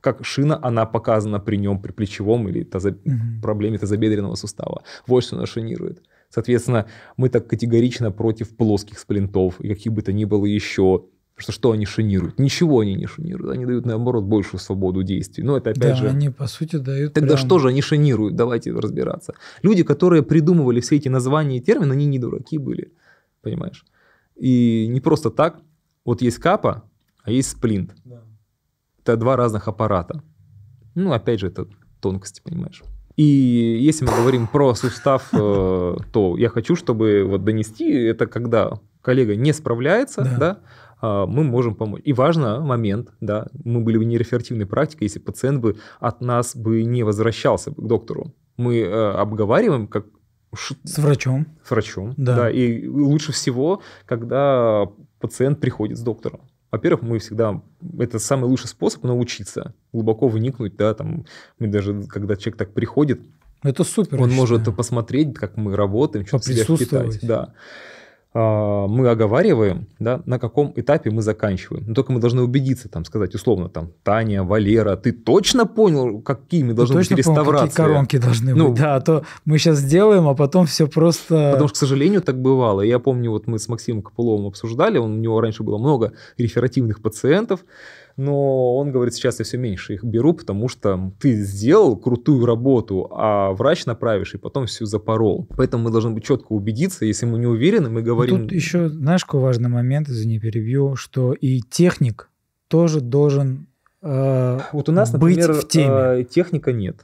как шина, она показана при нем, при плечевом или тазо... угу. проблеме тазобедренного сустава. Вот что она шинирует. Соответственно, мы так категорично против плоских сплинтов и каких бы то ни было еще Потому что что они шинируют? Ничего они не шинируют. Они дают, наоборот, большую свободу действий. Но это опять да, же... они, по сути, дают Тогда прям... что же они шинируют? Давайте разбираться. Люди, которые придумывали все эти названия и термины, они не дураки были. Понимаешь? И не просто так. Вот есть капа, а есть сплинт. Да. Это два разных аппарата. Ну, опять же, это тонкости, понимаешь? И если мы говорим про сустав, э, то я хочу, чтобы вот донести это, когда коллега не справляется, да. да, а, мы можем помочь. И важно момент, да, мы были бы нерефертивной практикой, если пациент бы от нас бы не возвращался к доктору. Мы э, обговариваем, как с врачом. С врачом, да. да. И лучше всего, когда пациент приходит с доктором. Во-первых, мы всегда... Это самый лучший способ научиться глубоко вникнуть, да, там... Мы даже, когда человек так приходит... Это супер. Он может посмотреть, как мы работаем, что-то себя впитать. Да. А, мы оговариваем, да, на каком этапе мы заканчиваем. Но только мы должны убедиться, там, сказать условно, там, Таня, Валера, ты точно понял, какими ты должны быть реставрации? какие коронки должны ну, быть, да, а то мы сейчас сделаем, а потом все просто... Потому что, к сожалению, так бывало. Я помню, вот мы с Максимом Копыловым обсуждали, он, у него раньше было много реферативных пациентов, но он говорит, сейчас я все меньше их беру, потому что ты сделал крутую работу, а врач направишь и потом всю запорол. Поэтому мы должны быть четко убедиться, если мы не уверены, мы говорим... Тут еще, знаешь, какой важный момент, извини, перебью, что и техник тоже должен э, вот у нас, быть например, в теме. Э, техника нет.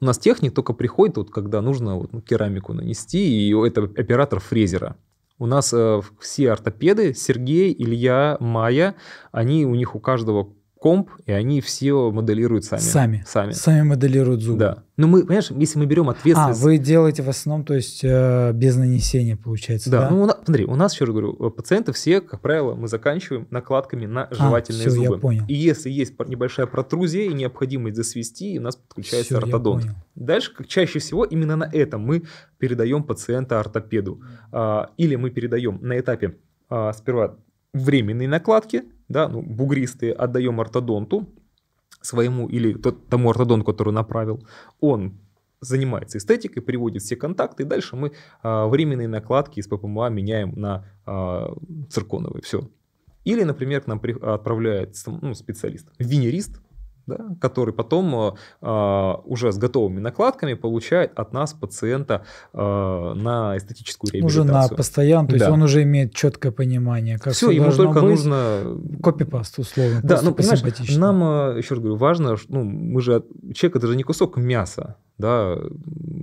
У нас техник только приходит, вот, когда нужно вот, ну, керамику нанести, и это оператор фрезера. У нас э, все ортопеды, Сергей, Илья, Майя, они у них у каждого комп, и они все моделируют сами. Сами. Сами. Сами моделируют зубы. Да. Но ну, мы, понимаешь, если мы берем а, ответственность... А, вы делаете в основном, то есть э, без нанесения, получается, да? да? Ну, у нас, смотри, у нас, еще раз говорю, э, пациенты все, как правило, мы заканчиваем накладками на а, жевательные а, все, зубы. я понял. И если есть небольшая протрузия и необходимость засвести, у нас подключается все, ортодонт. Дальше, как чаще всего, именно на этом мы передаем пациента ортопеду. Э, или мы передаем на этапе э, сперва временные накладки, да, ну, бугристые, отдаем ортодонту своему или тот, тому ортодонту, который направил, он занимается эстетикой, приводит все контакты, и дальше мы а, временные накладки из ППМА меняем на а, цирконовые, все. Или, например, к нам при, отправляет ну, специалист, венерист, да, который потом э, э, уже с готовыми накладками получает от нас пациента э, на эстетическую реабилитацию. Уже на постоянно, то да. есть он уже имеет четкое понимание, как все, все ему только быть. нужно копипаст условно. Да, ну понимаешь, нам э, еще раз говорю важно, ну мы же человек это же не кусок мяса, да, э,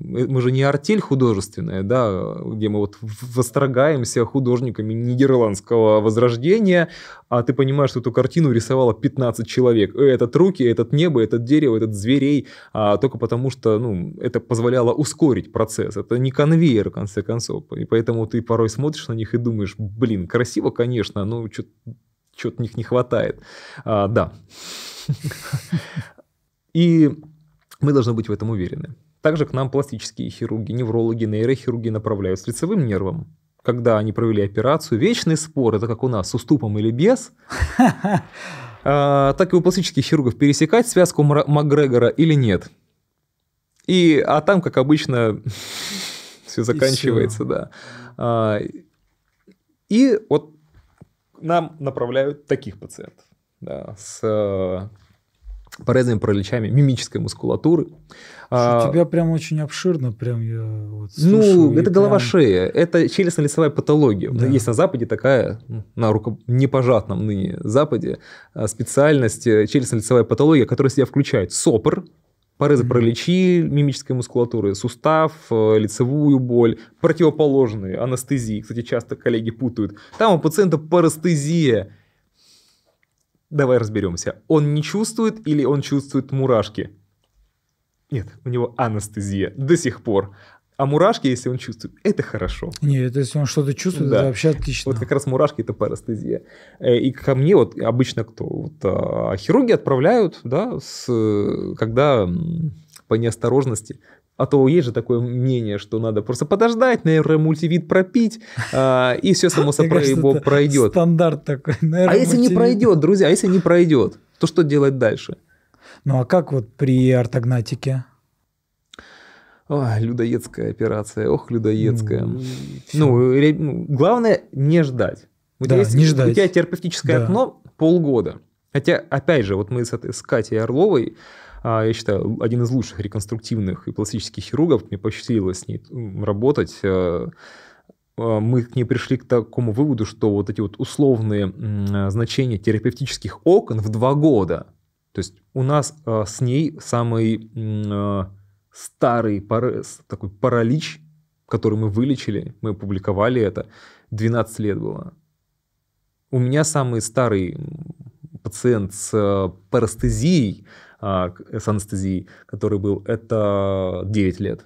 мы же не артель художественная, да, где мы вот восторгаемся художниками нидерландского возрождения, а ты понимаешь, что эту картину рисовало 15 человек. Э, этот руки, этот небо, этот дерево, этот зверей, а только потому что, ну, это позволяло ускорить процесс. Это не конвейер, в конце концов. И поэтому ты порой смотришь на них и думаешь, блин, красиво, конечно, но что-то них не хватает. А, да. И мы должны быть в этом уверены. Также к нам пластические хирурги, неврологи, нейрохирурги направляют с лицевым нервом. Когда они провели операцию, вечный спор, это как у нас, с уступом или без, а, так и у пластических хирургов пересекать связку Макгрегора или нет. И, а там, как обычно, все заканчивается, да. А, и вот нам направляют таких пациентов да, с порезами, параличами мимической мускулатуры. Что, а, тебя прям очень обширно, прям я вот ну, слушаю, Ну, это прям... голова шея, это челюстно-лицевая патология. Да. Есть на Западе такая, ну, на руко... непожатном ныне Западе, а, специальность э, челюстно-лицевая патология, которая себя включает сопр, порезы mm параличи мимической мускулатуры, сустав, э, лицевую боль, противоположные, анестезии. Кстати, часто коллеги путают. Там у пациента парастезия – Давай разберемся. Он не чувствует или он чувствует мурашки? Нет, у него анестезия до сих пор. А мурашки, если он чувствует, это хорошо. Нет, если он что-то чувствует, да. это вообще отлично. Вот как раз мурашки это парастезия. Э, и ко мне вот обычно кто? Вот, а, хирурги отправляют, да, с, э, когда по неосторожности а то есть же такое мнение, что надо просто подождать, мультивид пропить, э, и все само собой его пройдет. Стандарт такой. А если не пройдет, друзья, а если не пройдет, то что делать дальше? Ну а как вот при ортогнатике? Ой, людоедская операция, ох, людоедская. Ну, ну, ну главное не ждать. У да, есть, не ждать. У тебя терапевтическое да. окно полгода. Хотя, опять же, вот мы с, с Катей Орловой а, я считаю, один из лучших реконструктивных и пластических хирургов. Мне посчастливилось с ней работать. Э, э, мы к ней пришли к такому выводу, что вот эти вот условные э, значения терапевтических окон в два года. То есть у нас с ней самый старый такой паралич, который мы вылечили, мы опубликовали это, 12 лет было. У меня самый старый пациент с парастезией – а, с анестезией, который был, это 9 лет.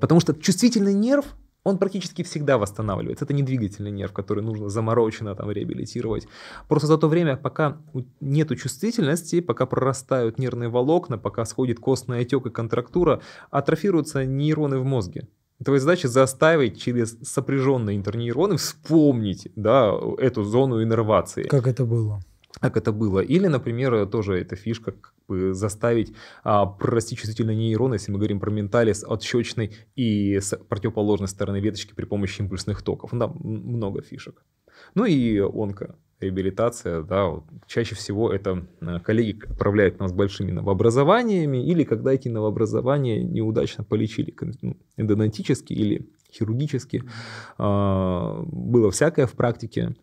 Потому что чувствительный нерв, он практически всегда восстанавливается. Это не двигательный нерв, который нужно заморочено там реабилитировать. Просто за то время, пока нет чувствительности, пока прорастают нервные волокна, пока сходит костный отек и контрактура, атрофируются нейроны в мозге. Твоя задача заставить через сопряженные интернейроны вспомнить да, эту зону иннервации. Как это было? как это было. Или, например, тоже эта фишка как бы заставить а, прости чувствительные нейроны, если мы говорим про менталис, от щечной и с противоположной стороны веточки при помощи импульсных токов. Ну, много фишек. Ну и онка, реабилитация, да, вот, чаще всего это э, коллеги отправляют нас большими новообразованиями, или когда эти новообразования неудачно полечили ну, эндодонтически или хирургически. А, было всякое в практике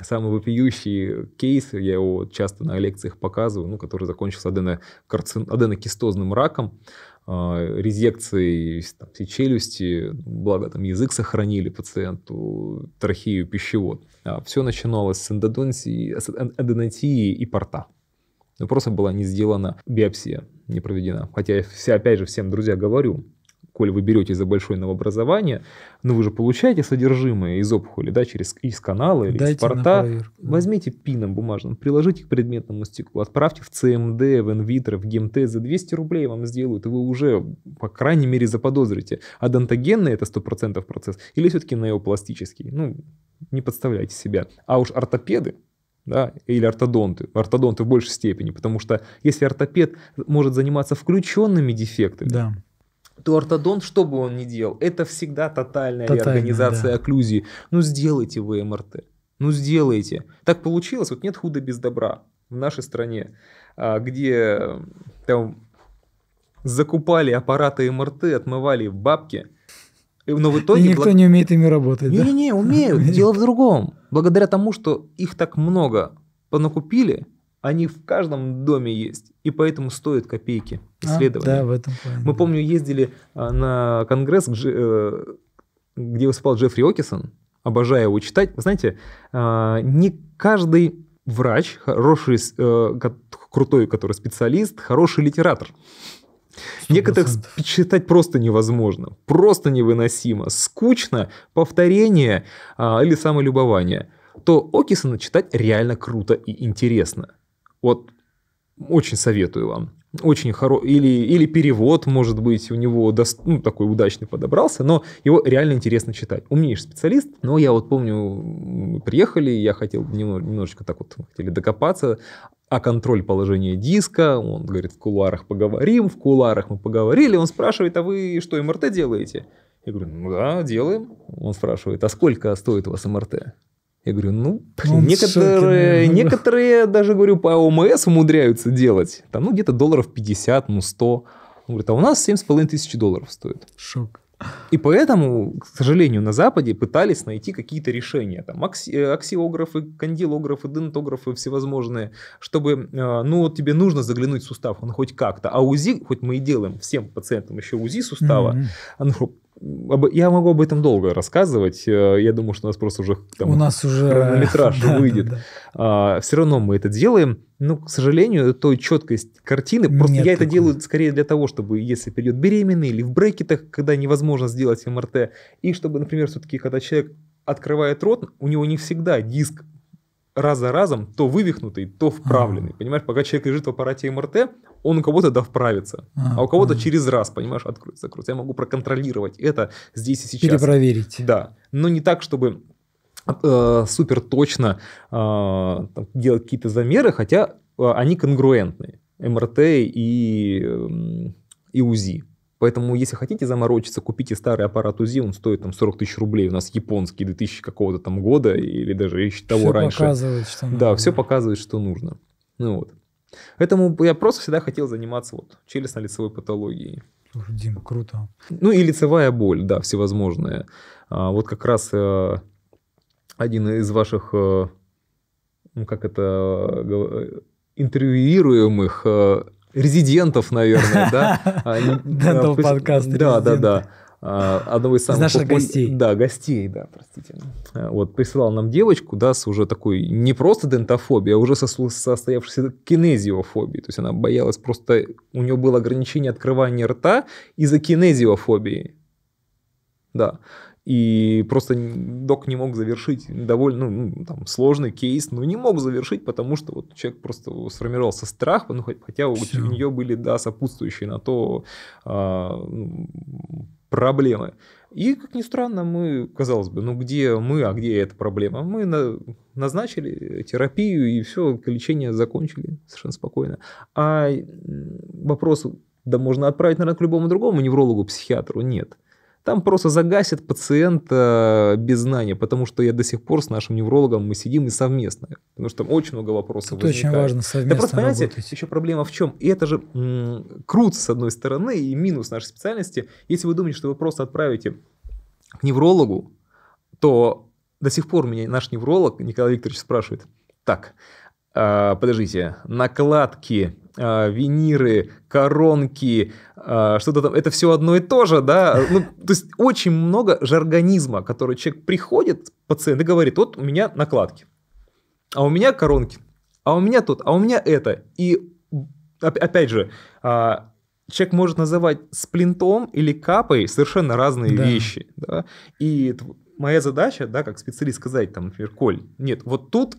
самый вопиющий кейс, я его часто на лекциях показываю, ну, который закончился аденокарцин... аденокистозным раком, э, резекцией там, всей челюсти, благо там язык сохранили пациенту, трахею, пищевод. А все начиналось с эндодонсии с аденотии и порта. Но просто была не сделана биопсия, не проведена. Хотя я все, опять же всем друзья говорю, коль вы берете из-за большое новообразование, ну вы же получаете содержимое из опухоли, да, через из канала или Дайте из порта. Возьмите пином бумажным, приложите к предметному стеклу, отправьте в ЦМД, в инвитро, в ГМТ, за 200 рублей вам сделают, и вы уже, по крайней мере, заподозрите, адонтогенный это 100% процесс или все-таки неопластический. Ну, не подставляйте себя. А уж ортопеды, да, или ортодонты, ортодонты в большей степени, потому что если ортопед может заниматься включенными дефектами, да то ортодонт, что бы он ни делал, это всегда тотальная, тотальная реорганизация да. окклюзии. Ну сделайте вы МРТ, ну сделайте. Так получилось, вот нет худа без добра в нашей стране, а, где э, там закупали аппараты МРТ, отмывали бабки, но в итоге... никто не умеет ими работать, не, Не-не-не, умеют, дело в другом. Благодаря тому, что их так много понакупили, они в каждом доме есть. И поэтому стоит копейки а, исследования. А, да, в этом плане. Мы, да. помню, ездили а, на конгресс, э, где выступал Джеффри Окисон. Обожаю его читать. Вы знаете, а, не каждый врач, хороший, э, крутой, который специалист, хороший литератор. 100%. Некоторых читать просто невозможно, просто невыносимо, скучно, повторение а, или самолюбование. То Окисона читать реально круто и интересно. Вот очень советую вам. Очень хороший. Или, или перевод, может быть, у него дос... ну, такой удачный подобрался, но его реально интересно читать. Умнейший специалист, но я вот помню, приехали, я хотел немножечко так вот хотели докопаться, а контроль положения диска, он говорит, в куларах поговорим, в куларах мы поговорили, он спрашивает, а вы что, МРТ делаете? Я говорю, ну да, делаем. Он спрашивает, а сколько стоит у вас МРТ? Я говорю, ну, блин, некоторые, шоке, некоторые даже, говорю, по ОМС умудряются делать. Там, ну, где-то долларов 50, ну, 100. Он говорит, а у нас 7,5 тысяч долларов стоит. Шок. И поэтому, к сожалению, на Западе пытались найти какие-то решения. Там акси- аксиографы, кандилографы, дентографы всевозможные, чтобы, э, ну, тебе нужно заглянуть в сустав, он хоть как-то. А УЗИ, хоть мы и делаем всем пациентам еще УЗИ сустава, mm-hmm. оно я могу об этом долго рассказывать. Э, я думаю, что у нас просто уже там, у нас уже хронометраж выйдет. А, Все равно мы это делаем. Но, ну, к сожалению, той четкость картины. Просто Нет я такого. это делаю скорее для того, чтобы, если придет беременный или в брекетах, когда невозможно сделать МРТ, и чтобы, например, все-таки, когда человек открывает рот, у него не всегда диск раз за разом то вывихнутый, то вправленный. Ага. Понимаешь, пока человек лежит в аппарате МРТ, он у кого-то да вправится, а у кого-то через раз, понимаешь, откроется, закроется. Я могу проконтролировать это здесь и сейчас. Перепроверить. Да, но не так, чтобы э, супер точно э, делать какие-то замеры, хотя э, они конгруентные. МРТ и, э, и УЗИ. Поэтому, если хотите заморочиться, купите старый аппарат УЗИ, он стоит там 40 тысяч рублей, у нас японский 2000 какого-то там года или даже еще того все раньше. показывает, что нужно. Да, все показывает, что нужно. Ну вот. Поэтому я просто всегда хотел заниматься вот челюстно-лицевой патологией. Слушай, Дим, круто. Ну и лицевая боль, да, всевозможная. А, вот как раз э, один из ваших, э, ну как это, э, э интервьюируемых э, резидентов, наверное, да? Э, Дентал подкаст. Да, да, да а, одного из самых... Из наших популь... гостей. Да, гостей, да, простите. Э, вот, присылал нам девочку, да, с уже такой не просто дентофобией, а уже со состоявшейся кинезиофобией. То есть она боялась просто... У нее было ограничение открывания рта из-за кинезиофобии. Да. И просто док не мог завершить довольно ну, ну, там, сложный кейс, но не мог завершить, потому что вот человек просто сформировался страх, ну, хотя у, у нее были да, сопутствующие на то а, ну, проблемы. И, как ни странно, мы, казалось бы, ну где мы, а где эта проблема? Мы на, назначили терапию и все, лечение закончили совершенно спокойно. А вопрос, да можно отправить, наверное, к любому другому неврологу, психиатру, нет. Там просто загасит пациента э, без знания, потому что я до сих пор с нашим неврологом мы сидим и совместно, потому что там очень много вопросов Это возникает. очень важно совместно да просто, понимаете, еще проблема в чем? И это же м- круто, с одной стороны, и минус нашей специальности. Если вы думаете, что вы просто отправите к неврологу, то до сих пор меня наш невролог Николай Викторович спрашивает, так, э, подождите, накладки а, виниры, коронки, а, что-то там, это все одно и то же, да, ну, то есть очень много жаргонизма, который человек приходит, пациент, и говорит, вот у меня накладки, а у меня коронки, а у меня тут, а у меня это, и опять же, а, человек может называть сплинтом или капой совершенно разные да. вещи, да, и моя задача, да, как специалист сказать, там, например, Коль, нет, вот тут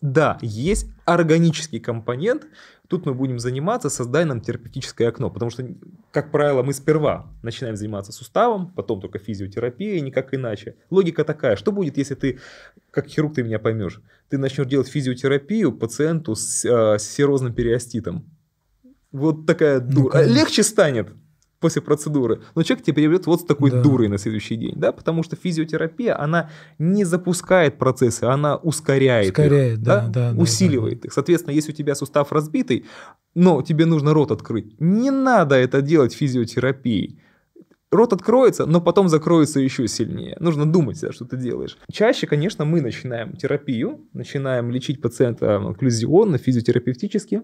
да, есть органический компонент. Тут мы будем заниматься созданием терапевтическое окно, потому что, как правило, мы сперва начинаем заниматься суставом, потом только физиотерапией, никак иначе. Логика такая, что будет, если ты, как хирург, ты меня поймешь, ты начнешь делать физиотерапию пациенту с, э, с серозным периоститом. Вот такая дура. Ну, Легче станет, после процедуры, но человек тебе переведет вот с такой да. дурой на следующий день, да, потому что физиотерапия, она не запускает процессы, она ускоряет, ускоряет их, да, да, да, усиливает да. их. Соответственно, если у тебя сустав разбитый, но тебе нужно рот открыть, не надо это делать физиотерапией. Рот откроется, но потом закроется еще сильнее. Нужно думать, что ты делаешь. Чаще, конечно, мы начинаем терапию, начинаем лечить пациента ну, окклюзионно, физиотерапевтически,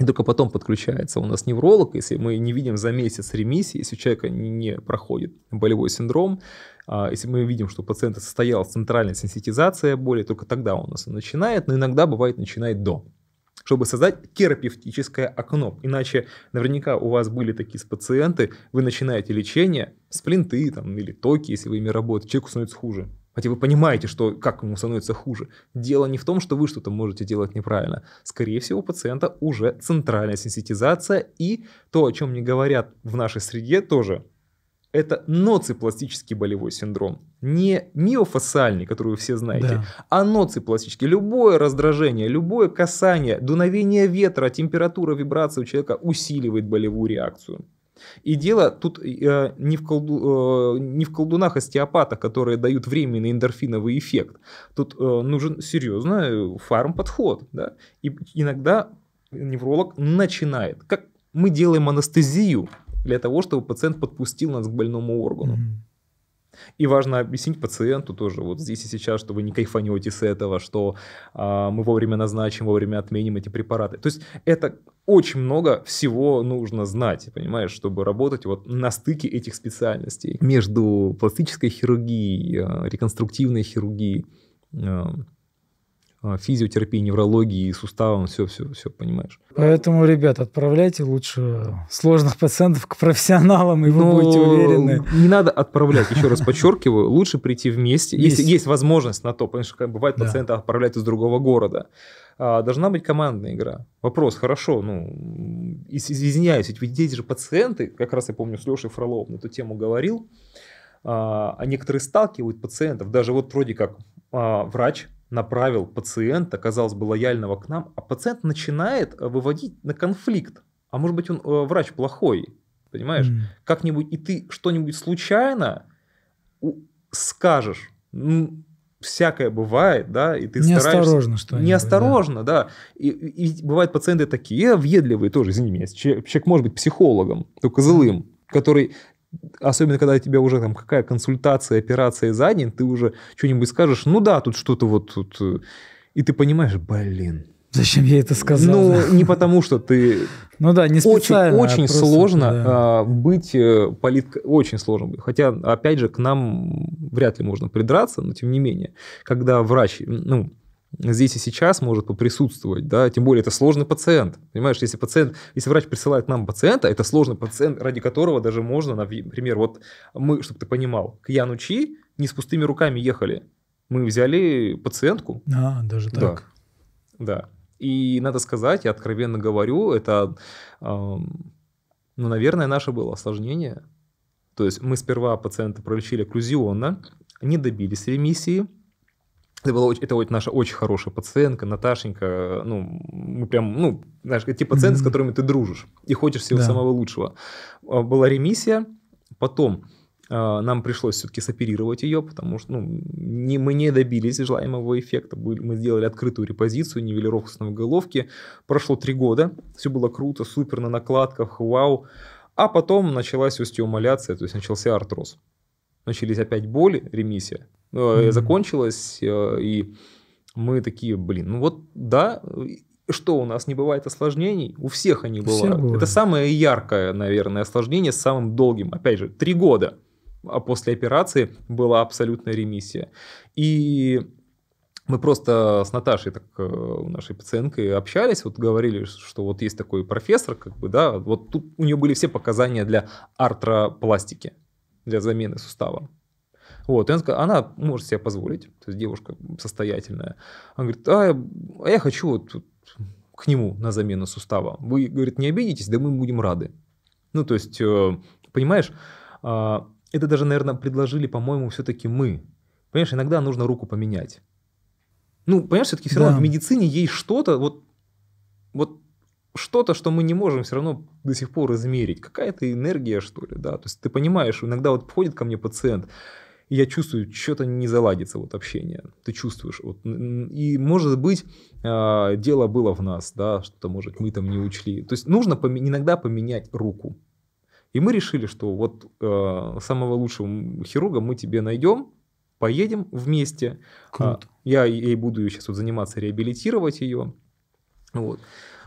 и только потом подключается у нас невролог, если мы не видим за месяц ремиссии, если у человека не проходит болевой синдром, а, если мы видим, что у пациента состоялась центральная сенситизация боли, только тогда у нас он начинает, но иногда бывает начинает до чтобы создать терапевтическое окно. Иначе наверняка у вас были такие пациенты, вы начинаете лечение, сплинты там, или токи, если вы ими работаете, человеку становится хуже. Хотя вы понимаете, что как ему становится хуже. Дело не в том, что вы что-то можете делать неправильно. Скорее всего, у пациента уже центральная сенситизация, и то, о чем не говорят в нашей среде, тоже это ноцепластический болевой синдром. Не миофасциальный, который вы все знаете, да. а ноцепластический. Любое раздражение, любое касание, дуновение ветра, температура, вибрация у человека усиливает болевую реакцию. И дело тут э, не, в колду, э, не в колдунах остеопата, а которые дают временный эндорфиновый эффект. Тут э, нужен серьезный э, фарм-подход. Да? И иногда невролог начинает. Как мы делаем анестезию для того, чтобы пациент подпустил нас к больному органу. Mm-hmm. И важно объяснить пациенту тоже вот здесь и сейчас, что вы не кайфанете с этого, что а, мы вовремя назначим, вовремя отменим эти препараты. То есть это очень много всего нужно знать, понимаешь, чтобы работать вот на стыке этих специальностей между пластической хирургией, э, реконструктивной хирургией, э, а, физиотерапии, неврологии, суставам, все, все, все, понимаешь. Поэтому, ребят, отправляйте лучше сложных пациентов к профессионалам, и вы Но ну, будете уверены. Не надо отправлять, еще раз подчеркиваю, лучше прийти вместе, есть. если есть возможность на то, потому что бывает да. пациента из другого города. А, должна быть командная игра. Вопрос, хорошо, ну, извиняюсь, ведь дети же пациенты, как раз я помню, с Лешей Фроловым на эту тему говорил, а некоторые сталкивают пациентов, даже вот вроде как а, врач, направил пациента, казалось бы, лояльного к нам, а пациент начинает э, выводить на конфликт. А может быть, он э, врач плохой, понимаешь? Mm. Как-нибудь и ты что-нибудь случайно скажешь. Ну, всякое бывает, да, и ты неосторожно стараешься... Неосторожно Неосторожно, да. да. И, и бывают пациенты такие, э, въедливые тоже, извини меня, человек, человек может быть психологом, только злым, который особенно когда тебя уже там какая консультация, операция за день, ты уже что-нибудь скажешь, ну да, тут что-то вот тут... Э». И ты понимаешь, блин, Зачем я это сказал? Ну, не потому что ты... Ну да, не специально. Очень, а очень просто, сложно да. А, быть э, полит... Очень сложно. быть Хотя, опять же, к нам вряд ли можно придраться, но тем не менее. Когда врач, ну, здесь и сейчас может поприсутствовать, да, тем более это сложный пациент, понимаешь, если пациент, если врач присылает нам пациента, это сложный пациент, ради которого даже можно, например, вот мы, чтобы ты понимал, к Яну Чи не с пустыми руками ехали, мы взяли пациентку. А, даже так. Да, да. И надо сказать, я откровенно говорю, это, э, ну, наверное, наше было осложнение. То есть мы сперва пациента пролечили окклюзионно, не добились ремиссии, это была это вот наша очень хорошая пациентка, Наташенька. Ну, мы прям, ну, знаешь, те пациенты, mm-hmm. с которыми ты дружишь и хочешь всего да. самого лучшего. А, была ремиссия, потом а, нам пришлось все-таки соперировать ее, потому что ну, не, мы не добились желаемого эффекта. Мы сделали открытую репозицию, нивелировку основной головки. Прошло три года, все было круто, супер на накладках, вау. А потом началась остеомаляция, то есть начался артроз. Начались опять боли, ремиссия mm-hmm. Э, закончилась, э, и мы такие, блин, ну вот да, что у нас не бывает осложнений? У всех они бывают. Все бывают. Это самое яркое, наверное, осложнение с самым долгим. Опять же, три года а после операции была абсолютная ремиссия. И мы просто с Наташей, так, э, нашей пациенткой, общались, вот говорили, что вот есть такой профессор, как бы, да, вот тут у нее были все показания для артропластики, для замены сустава. Вот, и она, она может себе позволить, то есть девушка состоятельная. Она говорит, а, а я хочу вот к нему на замену сустава. Вы, говорит, не обидитесь, да мы будем рады. Ну, то есть, э, понимаешь, а, это даже, наверное, предложили, по-моему, все-таки мы. Понимаешь, иногда нужно руку поменять. Ну, понимаешь, все-таки все да. равно в медицине есть что-то, вот, вот что-то, что мы не можем все равно до сих пор измерить. Какая-то энергия, что ли, да. То есть ты понимаешь, иногда вот входит ко мне пациент, и я чувствую, что-то не заладится вот общение. Ты чувствуешь. Вот, и может быть, а, дело было в нас, да, что-то, может, мы там не учли. То есть нужно пом- иногда поменять руку. И мы решили, что вот э, самого лучшего хирурга мы тебе найдем, поедем вместе. А, Круто. А, я ей буду сейчас вот заниматься, реабилитировать ее. Вот.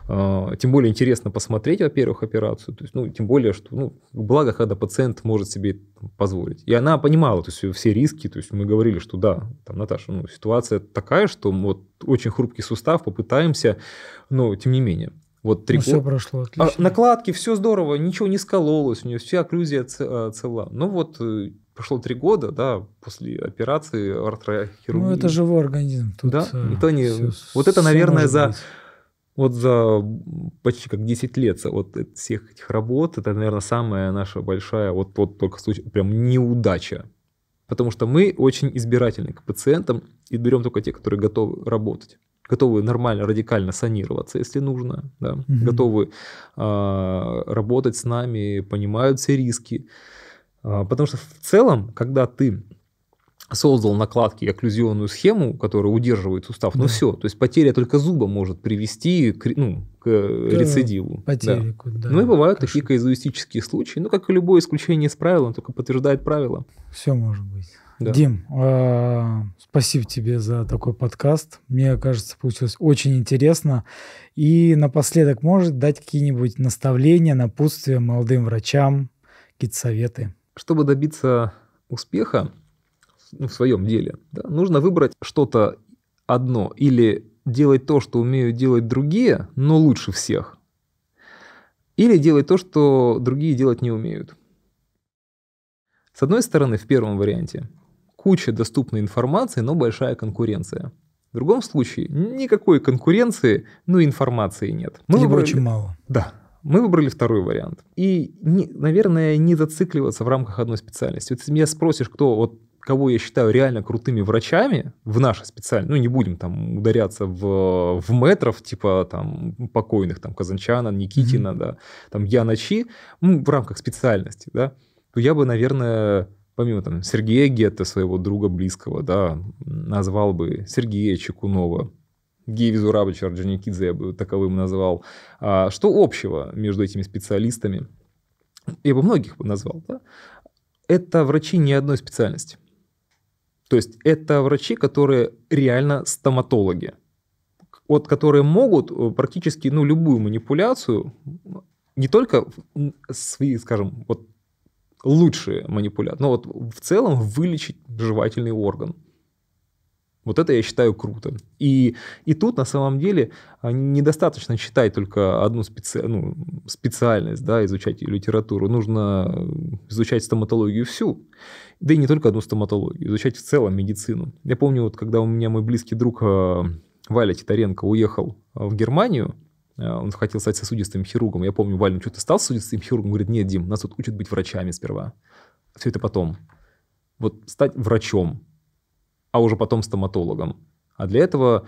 А, тем более интересно посмотреть, во-первых, операцию. То есть, ну, тем более, что, ну, благо, когда пациент может себе позволить. И она понимала, то есть, все риски. То есть, мы говорили, что да, там, Наташа, ну, ситуация такая, что вот очень хрупкий сустав, попытаемся, но тем не менее. Вот три ну, все прошло а, отлично. А, накладки, все здорово, ничего не скололось, у нее вся окклюзия а, цела. Ну вот э, прошло три года, да, после операции артрохирургии. Ну это живой организм. Тут да, это не... вот это, наверное, за быть вот за почти как 10 лет вот всех этих работ, это, наверное, самая наша большая, вот, вот только случай, прям неудача. Потому что мы очень избирательны к пациентам и берем только те, которые готовы работать. Готовы нормально, радикально санироваться, если нужно, да? угу. готовы э, работать с нами, понимают все риски. А, потому что в целом, когда ты создал накладки и окклюзионную схему, которая удерживает сустав, ну да. ну все, то есть потеря только зуба может привести к, ну, к э, да, рецидиву. Потерику, да. да. Ну и бывают Конечно. такие казуистические случаи, ну как и любое исключение из правила, он только подтверждает правила. Все может быть. Да. Дим, э, спасибо тебе за такой подкаст. Мне кажется, получилось очень интересно. И напоследок, может, дать какие-нибудь наставления, напутствия молодым врачам, какие-то советы? Чтобы добиться успеха, ну, в своем деле. Да? Нужно выбрать что-то одно или делать то, что умеют делать другие, но лучше всех, или делать то, что другие делать не умеют. С одной стороны, в первом варианте куча доступной информации, но большая конкуренция. В другом случае никакой конкуренции, ну информации нет. Мы Либо выбрали... очень мало. Да. Мы выбрали второй вариант. И, не, наверное, не зацикливаться в рамках одной специальности. Вот если меня спросишь, кто вот кого я считаю реально крутыми врачами в нашей специальности, ну, не будем там ударяться в, в метров, типа там покойных, там, Казанчана, Никитина, mm-hmm. да, там, я ночи, ну, в рамках специальности, да, то я бы, наверное, помимо там Сергея Гетта, своего друга близкого, да, назвал бы Сергея Чекунова, Гея Визурабыча, Орджоникидзе я бы таковым назвал. А, что общего между этими специалистами? Я бы многих бы назвал, да? Это врачи не одной специальности. То есть это врачи, которые реально стоматологи, вот которые могут э, практически ну, любую манипуляцию, не только свои, скажем, вот лучшие манипуляции, но вот в целом вылечить жевательный орган. Вот это я считаю круто. И, и тут на самом деле а, недостаточно читать только одну специ... ну, специальность, да, изучать литературу. Нужно э, изучать стоматологию всю. Да и не только одну стоматологию, изучать в целом медицину. Я помню, вот когда у меня мой близкий друг э, Валя Титаренко уехал э, в Германию, он хотел стать сосудистым хирургом. Я помню, Валя, ну, что ты стал сосудистым хирургом? говорит, нет, Дим, нас тут учат быть врачами сперва. Все это потом. Вот стать врачом, а уже потом стоматологом. А для этого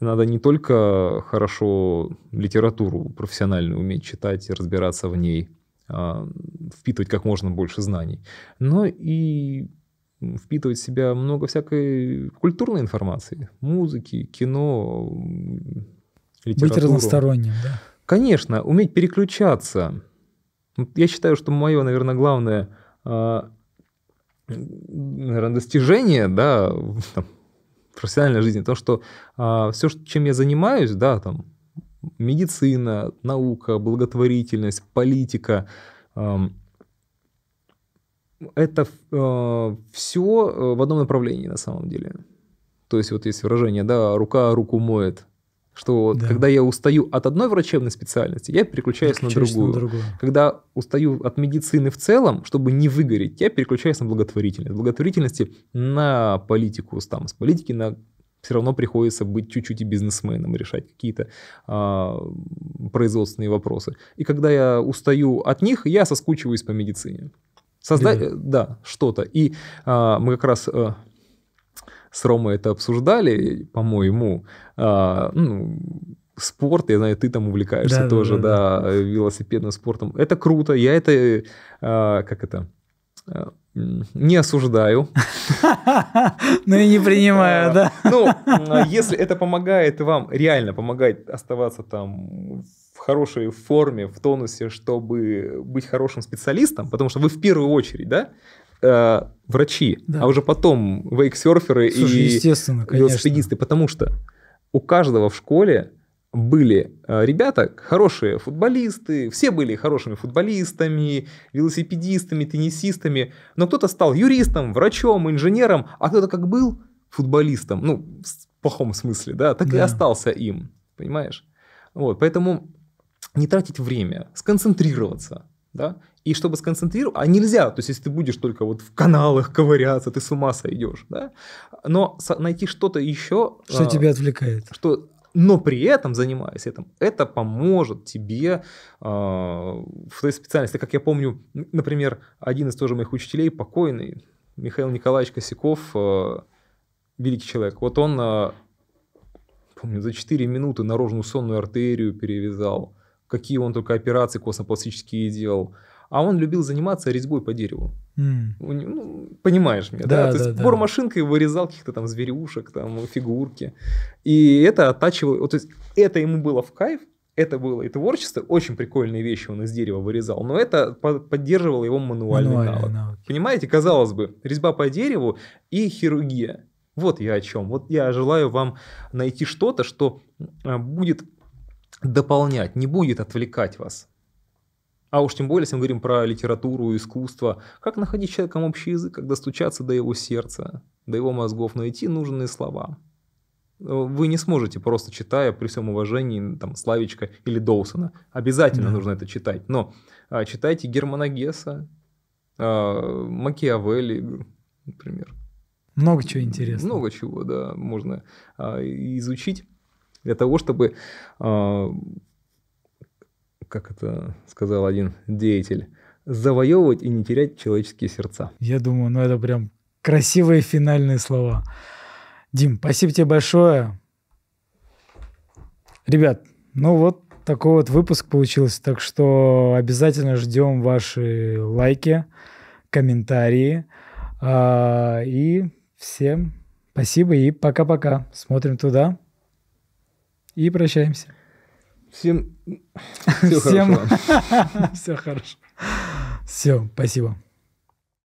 надо не только хорошо литературу профессиональную уметь читать и разбираться в ней, а, впитывать как можно больше знаний, но и впитывать в себя много всякой культурной информации, музыки, кино, литературу. Быть разносторонним, да? Конечно, уметь переключаться. Я считаю, что мое, наверное, главное а, наверное, достижение, да, там, профессиональной жизни, то, что а, все, чем я занимаюсь, да, там, медицина, наука, благотворительность, политика, а, это а, все э, в одном направлении на самом деле. То есть вот есть выражение, да, рука руку моет что да. когда я устаю от одной врачебной специальности, я переключаюсь, переключаюсь на, другую. на другую. Когда устаю от медицины в целом, чтобы не выгореть, я переключаюсь на благотворительность. Благотворительности на политику, там, с политики на все равно приходится быть чуть-чуть и бизнесменом, решать какие-то а, производственные вопросы. И когда я устаю от них, я соскучиваюсь по медицине. Создать, да, что-то. И а, мы как раз а, с Ромой это обсуждали, по-моему, а, ну, спорт, я знаю, ты там увлекаешься да, тоже, да, да, да, велосипедным спортом. Это круто, я это, а, как это, а, не осуждаю. Ну и не принимаю, а, да. Ну, а если это помогает вам, реально помогает оставаться там в хорошей форме, в тонусе, чтобы быть хорошим специалистом, потому что вы в первую очередь, да, э, врачи, да. а уже потом вейксерферы Слушай, и естественно, конечно. велосипедисты, потому что у каждого в школе были э, ребята, хорошие футболисты, все были хорошими футболистами, велосипедистами, теннисистами, но кто-то стал юристом, врачом, инженером, а кто-то как был футболистом, ну, в плохом смысле, да, так да. и остался им, понимаешь? Вот, поэтому не тратить время, сконцентрироваться, да, и чтобы сконцентрировать, а нельзя, то есть если ты будешь только вот в каналах ковыряться, ты с ума сойдешь, да? Но найти что-то еще... Что а, тебя отвлекает. Что, но при этом, занимаясь этим, это поможет тебе э, в твоей специальности. Как я помню, например, один из тоже моих учителей, покойный, Михаил Николаевич Косяков, э, великий человек, вот он, э, помню, за 4 минуты наружную сонную артерию перевязал, какие он только операции космопластические делал, а он любил заниматься резьбой по дереву. Mm. Ну, понимаешь меня, да? да? То да, есть да. бормашинкой вырезал каких-то там зверюшек, там фигурки. И это оттачивало, вот, то есть это ему было в кайф, это было и творчество, очень прикольные вещи он из дерева вырезал, но это поддерживало его мануальный, мануальный навык. навык. Понимаете, казалось бы, резьба по дереву и хирургия. Вот я о чем. Вот я желаю вам найти что-то, что а, будет дополнять, не будет отвлекать вас. А уж тем более, если мы говорим про литературу, искусство, как находить человеком общий язык, как достучаться до его сердца, до его мозгов, найти нужные слова. Вы не сможете просто читая при всем уважении там Славичка или Доусона. Обязательно да. нужно это читать. Но а, читайте Германа Гесса, а, Макиавелли, например. Много чего интересного. Много чего, да, можно а, изучить для того, чтобы а, как это сказал один деятель, завоевывать и не терять человеческие сердца. Я думаю, ну это прям красивые финальные слова. Дим, спасибо тебе большое. Ребят, ну вот такой вот выпуск получился, так что обязательно ждем ваши лайки, комментарии. А, и всем спасибо и пока-пока. Смотрим туда и прощаемся. Всем, Всем... все хорошо. Все хорошо. Все, спасибо.